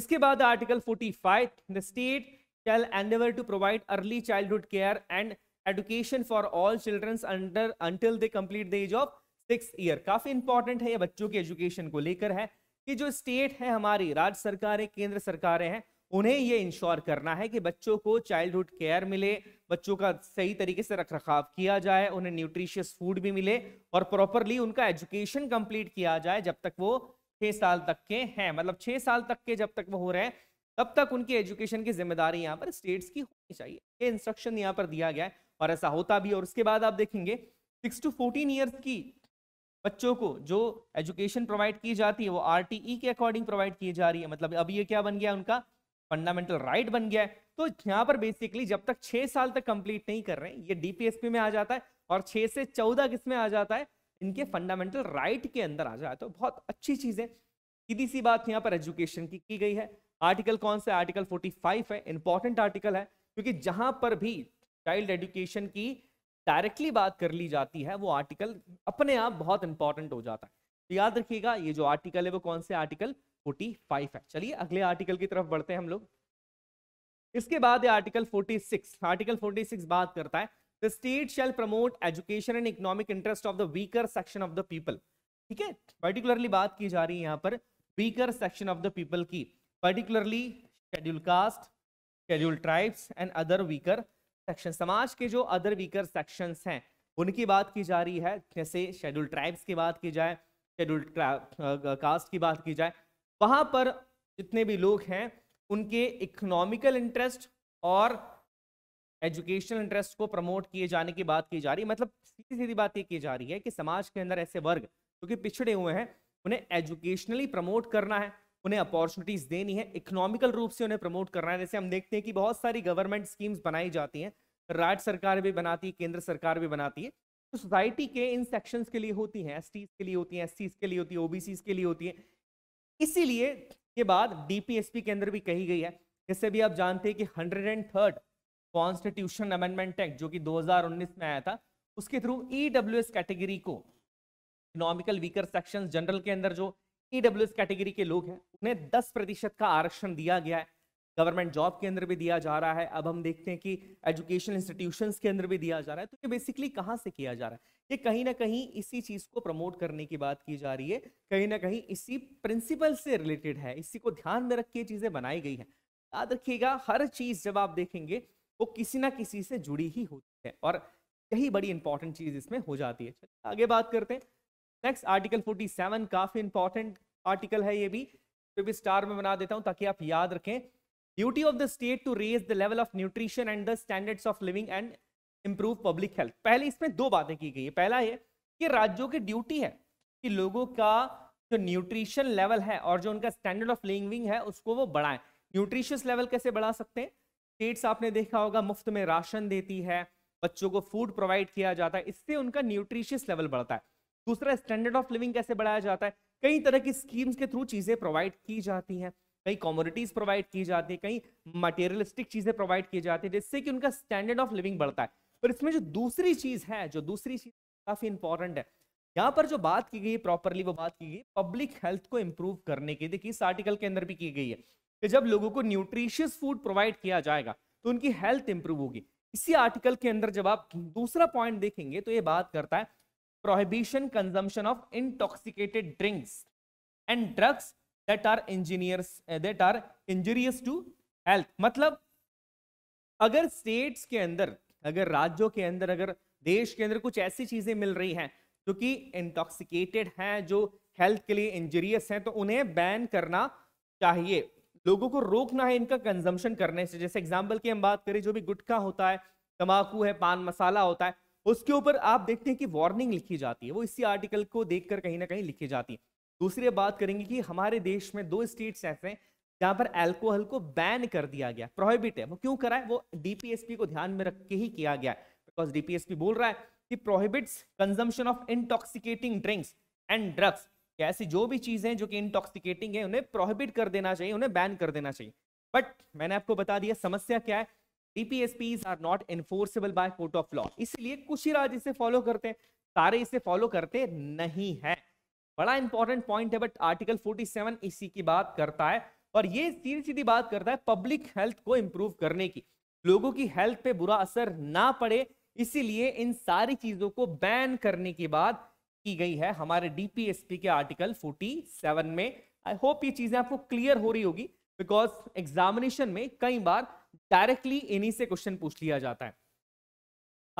इसके बाद article 45 the state shall endeavor to provide early childhood care and education for all children under until they complete the age of six year काफी इंपॉर्टेंट है ये बच्चों के एजुकेशन को लेकर है कि जो स्टेट है हमारी राज्य सरकारें केंद्र सरकारें हैं उन्हें ये इंश्योर करना है कि बच्चों को चाइल्डहुड केयर मिले बच्चों का सही तरीके से रख रखाव किया जाए उन्हें न्यूट्रिशियस फूड भी मिले और प्रॉपरली उनका एजुकेशन कंप्लीट किया जाए जब तक वो छः साल तक के हैं मतलब छः साल तक के जब तक वो हो रहे हैं तब तक उनकी एजुकेशन की जिम्मेदारी यहाँ पर स्टेट्स की होनी चाहिए ये इंस्ट्रक्शन यहाँ पर दिया गया है और ऐसा होता भी और उसके बाद आप देखेंगे सिक्स टू फोर्टीन ईयर्स की बच्चों को जो एजुकेशन प्रोवाइड की जाती है वो आर e के अकॉर्डिंग प्रोवाइड की जा रही है मतलब अब ये क्या बन गया उनका फंडामेंटल राइट बन गया है तो यहाँ पर बेसिकली जब तक छह साल तक कंप्लीट नहीं कर रहे हैं ये डीपीएसपी में आ जाता है और छह से चौदह किसमें आ जाता है इनके फंडामेंटल राइट के अंदर आ जाए तो बहुत अच्छी चीज है सीधी सी बात यहाँ पर एजुकेशन की की गई है आर्टिकल कौन सा आर्टिकल 45 है इंपॉर्टेंट आर्टिकल है क्योंकि जहां पर भी चाइल्ड एजुकेशन की डायरेक्टली बात कर ली जाती है वो आर्टिकल अपने आप बहुत इंपॉर्टेंट हो जाता है तो याद रखिएगा ये जो आर्टिकल है वो कौन से आर्टिकल 45 है चलिए अगले आर्टिकल की तरफ बढ़ते हैं हम लोग इसके बाद ये आर्टिकल 46 आर्टिकल 46 बात करता है the state shall promote education and economic interest of the weaker section of the people ठीक है पर्टिकुलरली बात की जा रही है यहाँ पर weaker section of the people की particularly scheduled caste scheduled tribes and other weaker section समाज के जो अदर वीकर सेक्शन हैं उनकी बात की जा रही है जैसे शेड्यूल ट्राइब्स की बात की जाए शेड्यूल कास्ट की बात की जाए वहाँ पर जितने भी लोग हैं उनके इकोनॉमिकल इंटरेस्ट और एजुकेशनल इंटरेस्ट को प्रमोट किए जाने की बात की जा रही है मतलब सीधी सीधी बात ये की जा रही है कि समाज के अंदर ऐसे वर्ग क्योंकि तो पिछड़े हुए हैं उन्हें एजुकेशनली प्रमोट करना है उन्हें अपॉर्चुनिटीज देनी है इकोनॉमिकल रूप से उन्हें प्रमोट करना है जैसे हम देखते हैं कि बहुत सारी गवर्नमेंट स्कीम्स बनाई जाती हैं राज्य सरकार भी बनाती है केंद्र सरकार भी बनाती है तो सोसाइटी के इन सेक्शंस के लिए होती हैं एस के लिए होती हैं एस के लिए होती है ओबीसी के लिए होती है इसीलिए ये बात डीपीएसपी के अंदर भी कही गई है जिससे भी आप जानते हैं कि hundred and third constitution amendment act जो कि 2019 में आया था उसके थ्रू ई कैटेगरी को इकोनॉमिकल वीकर सेक्शन जनरल के अंदर जो ई e कैटेगरी के लोग हैं उन्हें दस प्रतिशत का आरक्षण दिया गया है गवर्नमेंट जॉब के अंदर भी दिया जा रहा है अब हम देखते हैं कि एजुकेशन इंस्टीट्यूशंस के अंदर भी दिया जा रहा है तो ये बेसिकली कहाँ से किया जा रहा है ये कहीं ना कहीं इसी चीज को प्रमोट करने की बात की जा रही है कहीं ना कहीं इसी प्रिंसिपल से रिलेटेड है इसी को ध्यान में रख के चीजें बनाई गई है याद रखिएगा हर चीज जब आप देखेंगे वो किसी ना किसी से जुड़ी ही होती है और यही बड़ी इंपॉर्टेंट चीज इसमें हो जाती है आगे बात करते हैं नेक्स्ट आर्टिकल फोर्टी सेवन काफी इंपॉर्टेंट आर्टिकल है ये भी तो भी स्टार में बना देता हूं ताकि आप याद रखें duty of the state to raise the level of nutrition and the standards of living and improve public health पहले इसमें दो बातें की गई है पहला ये कि राज्यों की ड्यूटी है कि लोगों का जो न्यूट्रिशन लेवल है और जो उनका स्टैंडर्ड ऑफ लिविंग है उसको वो बढ़ाएं न्यूट्रिशियस लेवल कैसे बढ़ा सकते हैं स्टेट्स आपने देखा होगा मुफ्त में राशन देती है बच्चों को फूड प्रोवाइड किया जाता है इससे उनका न्यूट्रिशियस लेवल बढ़ता है दूसरा स्टैंडर्ड ऑफ लिविंग कैसे बढ़ाया जाता है कई तरह की स्कीम्स के थ्रू चीज़ें प्रोवाइड की जाती हैं कई कॉमोडिटीज़ प्रोवाइड की जाती है कई मटेरियलिस्टिक चीज़ें प्रोवाइड की जाती है जिससे कि उनका स्टैंडर्ड ऑफ लिविंग बढ़ता है पर इसमें जो दूसरी चीज है जो दूसरी चीज काफी इंपॉर्टेंट है यहाँ पर जो बात की गई प्रॉपरली वो बात की गई पब्लिक हेल्थ को इम्प्रूव करने की देखिए इस आर्टिकल के अंदर भी की गई है कि जब लोगों को न्यूट्रिशियस फूड प्रोवाइड किया जाएगा तो उनकी हेल्थ इंप्रूव होगी इसी आर्टिकल के अंदर जब आप दूसरा पॉइंट देखेंगे तो ये बात करता है prohibition consumption of intoxicated drinks and drugs that are engineers that are injurious to health मतलब अगर स्टेट्स के अंदर अगर राज्यों के अंदर अगर देश के अंदर कुछ ऐसी चीजें मिल रही हैं जो कि इंटॉक्सिकेटेड हैं जो हेल्थ के लिए इंजरियस हैं तो उन्हें बैन करना चाहिए लोगों को रोकना है इनका कंजम्पशन करने से जैसे एग्जाम्पल की हम बात करें जो भी गुटखा होता है तम्बाकू है पान मसाला होता है उसके ऊपर आप देखते हैं कि वार्निंग लिखी जाती है वो इसी आर्टिकल को देखकर कहीं ना कहीं लिखी जाती है दूसरी बात करेंगे कि हमारे देश में दो स्टेट्स ऐसे हैं जहां पर एल्कोहल को बैन कर दिया गया प्रोहिबिट है वो क्यों करा है वो डीपीएसपी को ध्यान में रख के ही किया गया है बिकॉज डीपीएसपी बोल रहा है कि prohibits consumption of intoxicating drinks and drugs ऐसी जो भी चीजें जो कि इंटॉक्सिकेटिंग है उन्हें प्रोहिबिट कर देना चाहिए उन्हें बैन कर देना चाहिए बट मैंने आपको बता दिया समस्या क्या है DPSPs are not enforceable by court of law इसलिए कुछ ही राज्य इसे फॉलो करते हैं सारे इसे फॉलो करते नहीं है बड़ा इंपॉर्टेंट पॉइंट है बट आर्टिकल 47 इसी की बात करता है और ये सीधी सीधी बात करता है पब्लिक हेल्थ को इंप्रूव करने की लोगों की हेल्थ पे बुरा असर ना पड़े इसीलिए इन सारी चीजों को बैन करने की बात की गई है हमारे डीपीएसपी के आर्टिकल 47 में आई होप ये चीजें आपको क्लियर हो रही होगी बिकॉज एग्जामिनेशन में कई बार डायरेक्टली इन्हीं से क्वेश्चन पूछ लिया जाता है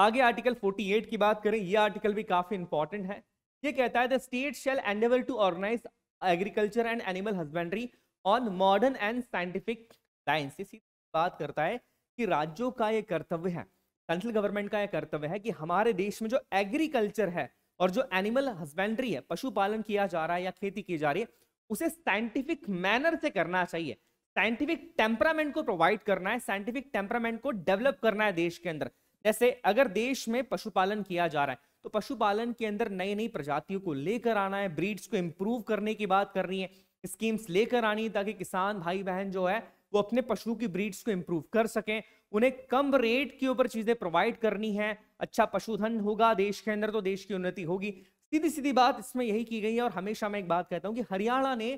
आगे आर्टिकल 48 की बात करें यह आर्टिकल भी काफी इंपॉर्टेंट है ये कहता है the state shall endeavour to organise agriculture and animal husbandry on modern and scientific line इसी बात करता है कि राज्यों का ये कर्तव्य है सेंट्रल गवर्नमेंट का यह कर्तव्य है कि हमारे देश में जो एग्रीकल्चर है और जो एनिमल हस्बेंड्री है पशुपालन किया जा रहा है या खेती की जा रही है उसे साइंटिफिक मैनर से करना चाहिए साइंटिफिक टेम्परामेंट को प्रोवाइड करना है साइंटिफिक टेम्परामेंट को डेवलप करना है देश के अंदर जैसे अगर देश में पशुपालन किया जा रहा है तो पशुपालन के अंदर नई नई प्रजातियों को लेकर आना है ब्रीड्स को इंप्रूव करने की बात करनी है स्कीम्स लेकर आनी ताकि किसान भाई बहन जो है वो अपने पशु की ब्रीड्स को इम्प्रूव कर सकें उन्हें कम रेट के ऊपर चीज़ें प्रोवाइड करनी है अच्छा पशुधन होगा देश के अंदर तो देश की उन्नति होगी सीधी सीधी बात इसमें यही की गई है और हमेशा मैं एक बात कहता हूँ कि हरियाणा ने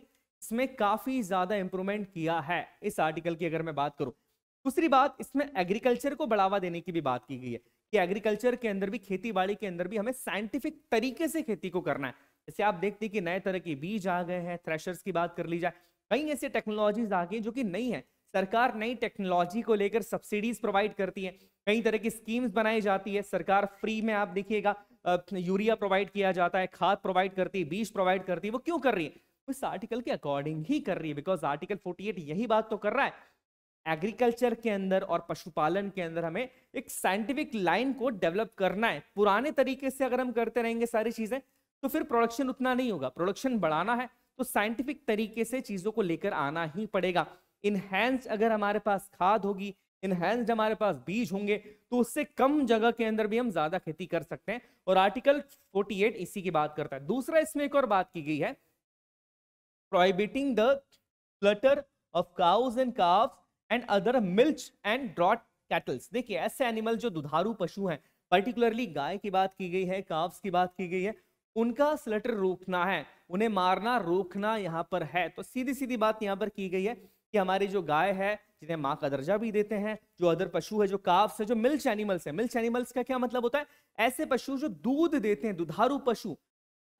इसमें काफ़ी ज़्यादा इंप्रूवमेंट किया है इस आर्टिकल की अगर मैं बात करूँ दूसरी बात इसमें एग्रीकल्चर को बढ़ावा देने की भी बात की गई है कि एग्रीकल्चर के अंदर भी खेती बाड़ी के अंदर भी हमें साइंटिफिक तरीके से खेती को करना है जैसे आप देखते हैं कि नए तरह के बीज आ गए हैं थ्रेशर्स की बात कर ली जाए कई ऐसे टेक्नोलॉजीज आ गई जो कि नई है सरकार नई टेक्नोलॉजी को लेकर सब्सिडीज प्रोवाइड करती है कई तरह की स्कीम्स बनाई जाती है सरकार फ्री में आप देखिएगा यूरिया प्रोवाइड किया जाता है खाद प्रोवाइड करती है बीज प्रोवाइड करती है वो क्यों कर रही है इस आर्टिकल के अकॉर्डिंग ही कर रही है बिकॉज आर्टिकल 48 यही बात तो कर रहा है एग्रीकल्चर के अंदर और पशुपालन के अंदर हमें एक साइंटिफिक लाइन को डेवलप करना है पुराने तरीके से अगर हम करते रहेंगे सारी चीजें तो फिर प्रोडक्शन उतना नहीं होगा प्रोडक्शन बढ़ाना है तो साइंटिफिक तरीके से चीज़ों को लेकर आना ही पड़ेगा इनहेंस अगर हमारे पास खाद होगी इनहेंस हमारे पास बीज होंगे तो उससे कम जगह के अंदर भी हम ज़्यादा खेती कर सकते हैं और आर्टिकल 48 इसी की बात करता है दूसरा इसमें एक और बात की गई है prohibiting the slaughter of cows and calf and other milch and draught cattles देखिए ऐसे एनिमल जो दुधारू पशु हैं पर्टिकुलरली गाय की बात की गई है काव्स की बात की गई है उनका स्लटर रोकना है उन्हें मारना रोकना यहाँ पर है तो सीधी सीधी बात यहाँ पर की गई है कि हमारी जो गाय है जिन्हें माँ का दर्जा भी देते हैं जो अदर पशु है जो काफ्स है जो मिल्च एनिमल्स है मिल्च एनिमल्स का क्या मतलब होता है ऐसे पशु जो दूध देते हैं दुधारू पशु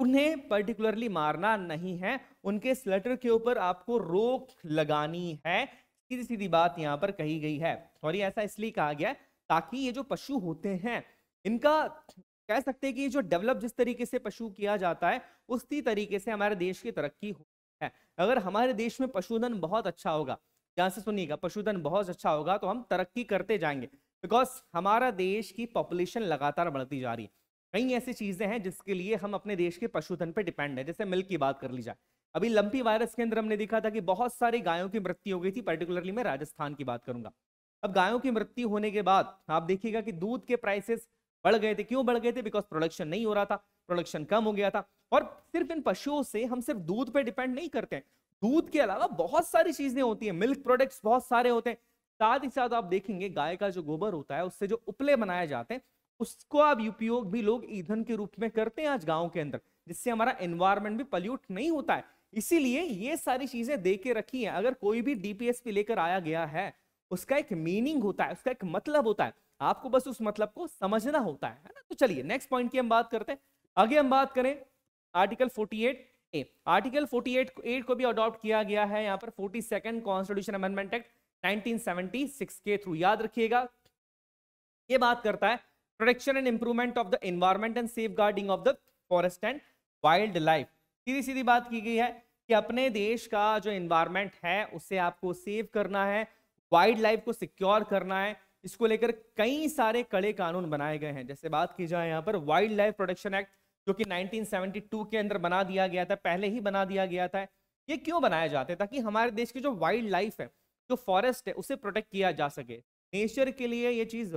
उन्हें पर्टिकुलरली मारना नहीं है उनके स्लटर के ऊपर आपको रोक लगानी है सीधी सीधी बात यहाँ पर कही गई है सॉरी ऐसा इसलिए कहा गया ताकि ये जो पशु होते हैं इनका कह सकते हैं कि जो डेवलप जिस तरीके से पशु किया जाता है उसी तरीके से हमारे देश की तरक्की है अगर हमारे देश में पशुधन बहुत अच्छा होगा ध्यान से सुनिएगा पशुधन बहुत अच्छा होगा तो हम तरक्की करते जाएंगे बिकॉज हमारा देश की पॉपुलेशन लगातार बढ़ती जा रही है कई ऐसी चीज़ें हैं जिसके लिए हम अपने देश के पशुधन पर डिपेंड है जैसे मिल्क की बात कर ली जाए अभी लंपी वायरस के अंदर हमने देखा था कि बहुत सारी गायों की मृत्यु हो गई थी पर्टिकुलरली मैं राजस्थान की बात करूंगा अब गायों की मृत्यु होने के बाद आप देखिएगा कि दूध के प्राइसेस बढ़ गए थे क्यों बढ़ गए थे बिकॉज प्रोडक्शन नहीं हो रहा था प्रोडक्शन कम हो गया था और सिर्फ इन पशुओं से हम सिर्फ दूध पे डिपेंड नहीं करते हैं दूध के अलावा बहुत सारी चीजें होती है मिल्क प्रोडक्ट्स बहुत सारे होते हैं साथ ही साथ आप देखेंगे गाय का जो गोबर होता है उससे जो उपले बनाए जाते हैं उसको आप उपयोग भी लोग ईंधन के रूप में करते हैं आज गाँव के अंदर जिससे हमारा एनवायरमेंट भी पल्यूट नहीं होता है इसीलिए ये सारी चीजें दे के रखी है अगर कोई भी डीपीएसपी लेकर आया गया है उसका एक मीनिंग होता है उसका एक मतलब होता है आपको बस उस मतलब को समझना होता है ना तो चलिए नेक्स्ट पॉइंट की हम बात करते हैं आगे हम बात करें आर्टिकल 48 ए आर्टिकल 48 एट को भी अडॉप्ट किया गया है यहाँ पर forty second constitution amendment act 1976 के थ्रू याद रखिएगा ये बात करता है protection and improvement of the environment and safe of the forest and wildlife सीधी सीधी बात की गई है कि अपने देश का जो इन्वायरमेंट है उसे आपको सेव करना है वाइल्ड लाइफ को सिक्योर करना है इसको लेकर कई सारे कड़े कानून बनाए गए हैं जैसे बात की जाए यहाँ पर वाइल्ड लाइफ प्रोटेक्शन एक्ट जो कि 1972 के अंदर बना दिया गया था पहले ही बना दिया गया था ये क्यों बनाया जाता है ताकि हमारे देश की जो वाइल्ड लाइफ है जो फॉरेस्ट है उसे प्रोटेक्ट किया जा सके नेचर के लिए ये चीज़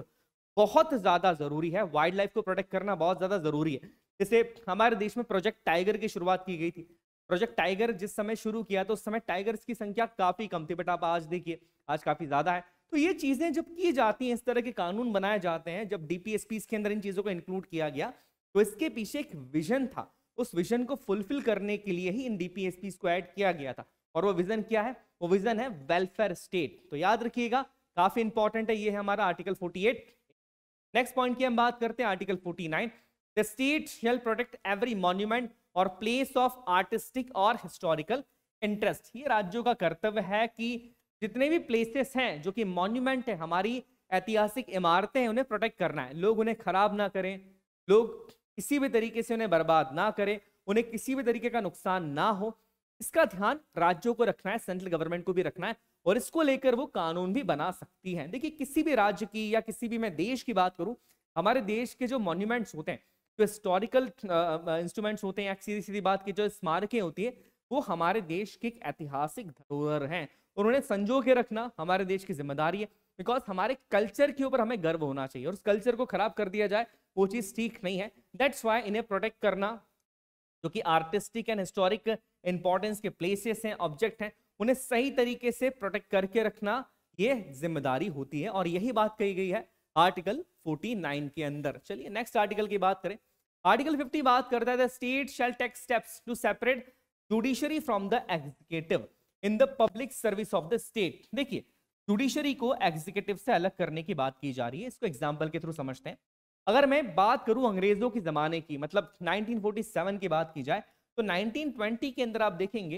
बहुत ज़्यादा ज़रूरी है वाइल्ड लाइफ को प्रोटेक्ट करना बहुत ज़्यादा ज़रूरी है जैसे हमारे देश में प्रोजेक्ट टाइगर की शुरुआत की गई थी प्रोजेक्ट टाइगर जिस समय शुरू किया तो उस समय टाइगर्स की संख्या काफ़ी कम थी बट आप आज देखिए आज काफ़ी ज़्यादा है तो ये चीजें जब की जाती हैं इस तरह के कानून बनाए जाते हैं जब डीपीएसपी के अंदर इन चीजों को इंक्लूड किया गया तो इसके पीछे एक विजन था उस विजन को फुलफिल करने के लिए ही इन डीपीएसपी को ऐड किया गया था और वो विजन क्या है वो विजन है वेलफेयर स्टेट तो याद रखिएगा काफी इंपॉर्टेंट है ये है हमारा आर्टिकल 48 नेक्स्ट पॉइंट की हम बात करते हैं article 49 the state shall protect every monument और प्लेस ऑफ आर्टिस्टिक और हिस्टोरिकल इंटरेस्ट ये राज्यों का कर्तव्य है कि जितने भी प्लेसेस हैं जो कि मॉन्यूमेंट है हमारी ऐतिहासिक इमारतें हैं उन्हें प्रोटेक्ट करना है लोग उन्हें खराब ना करें लोग किसी भी तरीके से उन्हें बर्बाद ना करें उन्हें किसी भी तरीके का नुकसान ना हो इसका ध्यान राज्यों को रखना है सेंट्रल गवर्नमेंट को भी रखना है और इसको लेकर वो कानून भी बना सकती है देखिए किसी भी राज्य की या किसी भी मैं देश की बात करूँ हमारे देश के जो मॉन्यूमेंट्स होते हैं जो हिस्टोरिकल इंस्ट्रूमेंट्स होते हैं या सीधी सीधी बात की जो स्मारकें होती है वो हमारे देश के एक ऐतिहासिक धरोहर हैं और तो उन्हें संजो के रखना हमारे देश की जिम्मेदारी है बिकॉज हमारे कल्चर के ऊपर हमें गर्व होना चाहिए और उस कल्चर को खराब कर दिया जाए वो चीज़ ठीक नहीं है दैट्स वाई इन्हें प्रोटेक्ट करना जो कि आर्टिस्टिक एंड हिस्टोरिक इंपॉर्टेंस के प्लेसेस हैं ऑब्जेक्ट हैं उन्हें सही तरीके से प्रोटेक्ट करके रखना ये जिम्मेदारी होती है और यही बात कही गई है आर्टिकल 49 के अंदर चलिए नेक्स्ट आर्टिकल की बात करें आर्टिकल 50 बात करता है the state shall take steps to separate judiciary from the executive in the public service of the state देखिए जुडिशरी को एग्जीक्यूटिव से अलग करने की बात की जा रही है इसको एग्जाम्पल के थ्रू समझते हैं अगर मैं बात करूं अंग्रेजों के जमाने की मतलब 1947 की बात की जाए तो 1920 के अंदर आप देखेंगे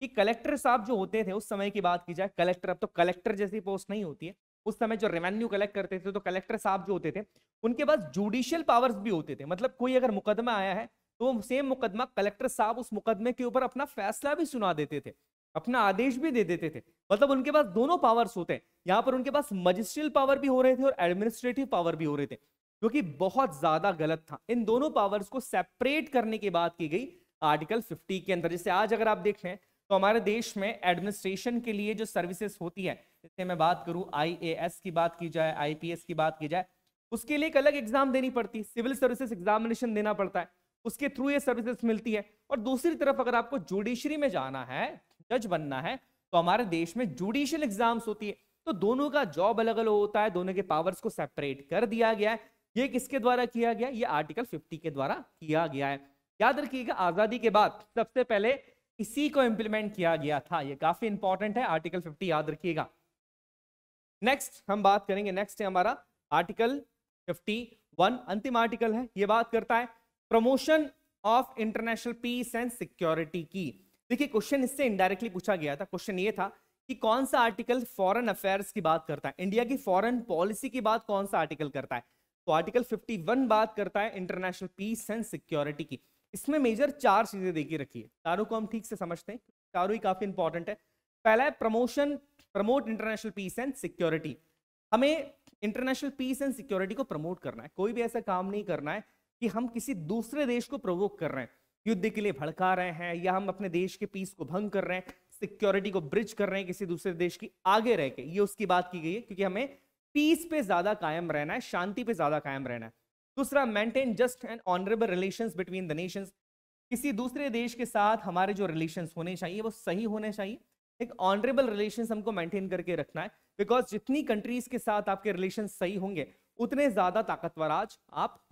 कि कलेक्टर साहब जो होते थे उस समय की बात की जाए कलेक्टर अब तो कलेक्टर जैसी पोस्ट नहीं होती है उस समय जो रेवेन्यू कलेक्ट करते थे तो कलेक्टर साहब जो होते थे उनके पास जुडिशियल पावर्स भी होते थे मतलब कोई अगर मुकदमा आया है तो सेम मुकदमा कलेक्टर साहब उस मुकदमे के ऊपर अपना फैसला भी सुना देते थे अपना आदेश भी दे देते थे मतलब उनके पास दोनों पावर्स होते हैं यहाँ पर उनके पास मजिस्ट्रियल पावर भी हो रहे थे और एडमिनिस्ट्रेटिव पावर भी हो रहे थे जो कि बहुत ज्यादा गलत था इन दोनों पावर्स को सेपरेट करने की बात की गई आर्टिकल 50 के अंदर जैसे आज अगर आप देख रहे हैं तो हमारे देश में एडमिनिस्ट्रेशन के लिए जो सर्विसेस होती है जैसे मैं बात करूं आईएएस की बात की जाए आईपीएस की बात की जाए उसके लिए एक अलग एग्जाम देनी पड़ती है सिविल सर्विसेज एग्जामिनेशन देना पड़ता है उसके थ्रू ये सर्विसेज मिलती है और दूसरी तरफ अगर आपको जुडिशरी में जाना है जज बनना है तो हमारे देश में जुडिशियल एग्जाम्स होती है तो दोनों का जॉब अलग अलग होता है दोनों के पावर्स को सेपरेट कर दिया गया है ये किसके द्वारा किया गया ये आर्टिकल 50 के द्वारा किया गया है याद रखिएगा आजादी के बाद सबसे पहले इसी को इंप्लीमेंट किया गया था ये काफी इंपॉर्टेंट है आर्टिकल 50 याद रखिएगा नेक्स्ट हम बात करेंगे नेक्स्ट है हमारा आर्टिकल 51 अंतिम आर्टिकल है ये बात करता है promotion of international peace and security की देखिए क्वेश्चन इससे इनडायरेक्टली पूछा गया था क्वेश्चन ये था कि कौन सा आर्टिकल फॉरेन अफेयर्स की बात करता है इंडिया की फॉरेन पॉलिसी की बात कौन सा आर्टिकल करता है तो आर्टिकल 51 बात करता है इंटरनेशनल पीस एंड सिक्योरिटी की इसमें मेजर चार चीजें देखिए रखिए चारों को हम ठीक से समझते हैं चारों ही काफी इंपॉर्टेंट है पहला है promotion promote international peace and security हमें इंटरनेशनल पीस एंड सिक्योरिटी को प्रमोट करना है कोई भी ऐसा काम नहीं करना है कि हम किसी दूसरे देश को प्रवोक कर रहे हैं युद्ध के लिए भड़का रहे हैं या हम अपने देश के पीस को भंग कर रहे हैं सिक्योरिटी को ब्रिज कर रहे हैं किसी दूसरे देश की आगे रह के ये उसकी बात की गई है क्योंकि हमें पीस पे ज्यादा कायम रहना है शांति पे ज्यादा कायम रहना है दूसरा maintain just and honourable relation between the nation किसी दूसरे देश के साथ हमारे जो रिलेशन होने चाहिए वो सही होने चाहिए एक ऑनरेबल रिलेशन हमको मेंटेन करके रखना है बिकॉज जितनी कंट्रीज के साथ आपके रिलेशन सही होंगे उतने ज्यादा ताकतवर आज आप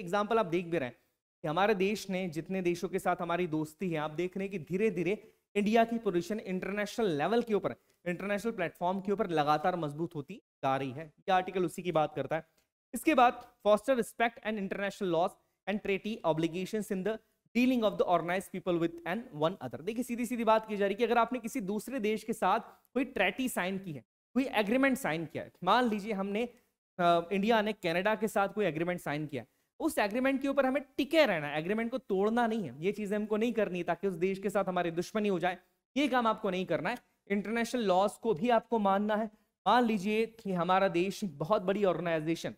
एग्जाम्पल आप देख भी रहे हैं कि हमारे देश ने जितने देशों के साथ हमारी दोस्ती है आप देख रहे हैं कि धीरे धीरे इंडिया की पोजिशन इंटरनेशनल लेवल के ऊपर इंटरनेशनल प्लेटफॉर्म के ऊपर लगातार मजबूत होती जा रही है यह आर्टिकल उसी की बात करता है इसके बाद foster respect and international laws and treaty obligation in the dealing of the organise people with and one other देखिए सीधी सीधी बात की जा रही है कि अगर आपने किसी दूसरे देश के साथ कोई ट्रेटी साइन की है कोई एग्रीमेंट साइन किया है मान लीजिए हमने आ, इंडिया ने कनाडा के साथ कोई एग्रीमेंट साइन किया है उस एग्रीमेंट के ऊपर हमें टिके रहना है एग्रीमेंट को तोड़ना नहीं है ये चीजें हमको नहीं करनी ताकि उस देश के साथ हमारी दुश्मनी हो जाए ये काम आपको नहीं करना है इंटरनेशनल लॉज को भी आपको मानना है मान लीजिए कि हमारा देश बहुत बड़ी ऑर्गेनाइजेशन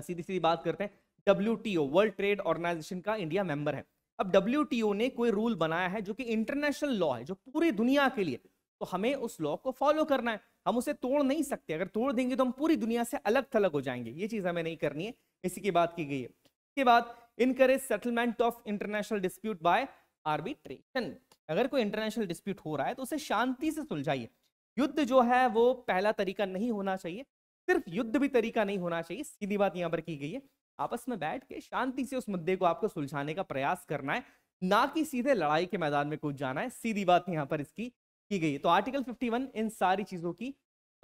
सीधी सीधी बात करते हैं डब्ल्यू वर्ल्ड ट्रेड ऑर्गेनाइजेशन का इंडिया मेंबर है अब डब्ल्यू ने कोई रूल बनाया है जो कि इंटरनेशनल लॉ है जो पूरी दुनिया के लिए तो हमें उस लॉ को फॉलो करना है हम उसे तोड़ नहीं सकते अगर तोड़ देंगे तो हम पूरी दुनिया से अलग थलग हो जाएंगे ये चीज़ हमें नहीं करनी है इसी की बात की गई है इसके बाद encourage settlement of international dispute by arbitration अगर कोई इंटरनेशनल डिस्प्यूट हो रहा है तो उसे शांति से सुलझाइए युद्ध जो है वो पहला तरीका नहीं होना चाहिए सिर्फ युद्ध भी तरीका नहीं होना चाहिए सीधी बात यहाँ पर की गई है आपस में बैठ के शांति से उस मुद्दे को आपको सुलझाने का प्रयास करना है ना कि सीधे लड़ाई के मैदान में कूद जाना है सीधी बात यहाँ पर इसकी की गई है तो आर्टिकल 51 इन सारी चीजों की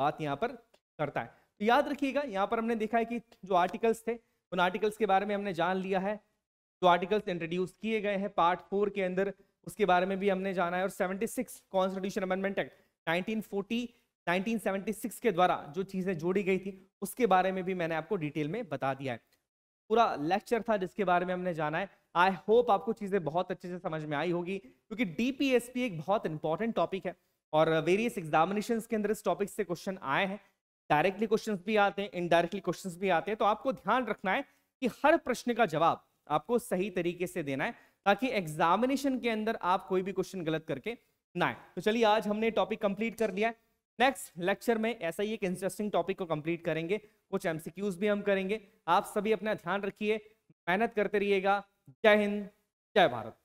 बात यहाँ पर करता है तो याद रखिएगा यहाँ पर हमने देखा है कि जो आर्टिकल्स थे उन आर्टिकल्स के बारे में हमने जान लिया है जो आर्टिकल्स इंट्रोड्यूस किए गए हैं पार्ट फोर के अंदर उसके बारे में भी हमने जाना है और seventy six constitution amendment act nineteen nineteen forty seventy six के द्वारा जो चीज़ें जोड़ी गई थी उसके बारे में भी मैंने आपको डिटेल में बता दिया है पूरा लेक्चर था जिसके बारे में हमने जाना है आई होप आपको चीज़ें बहुत अच्छे से समझ में आई होगी क्योंकि डी एक बहुत इंपॉर्टेंट टॉपिक है और वेरियस एग्जामिनेशन के अंदर इस टॉपिक से क्वेश्चन आए हैं डायरेक्टली क्वेश्चन भी आते हैं इनडायरेक्टली क्वेश्चन भी आते हैं तो आपको ध्यान रखना है कि हर प्रश्न का जवाब आपको सही तरीके से देना है ताकि एग्जामिनेशन के अंदर आप कोई भी क्वेश्चन गलत करके ना आए तो चलिए आज हमने टॉपिक कंप्लीट कर लिया है नेक्स्ट लेक्चर में ऐसा ही एक इंटरेस्टिंग टॉपिक को कंप्लीट करेंगे कुछ एमसीक्यूज भी हम करेंगे आप सभी अपना ध्यान रखिए मेहनत करते रहिएगा जय हिंद जय भारत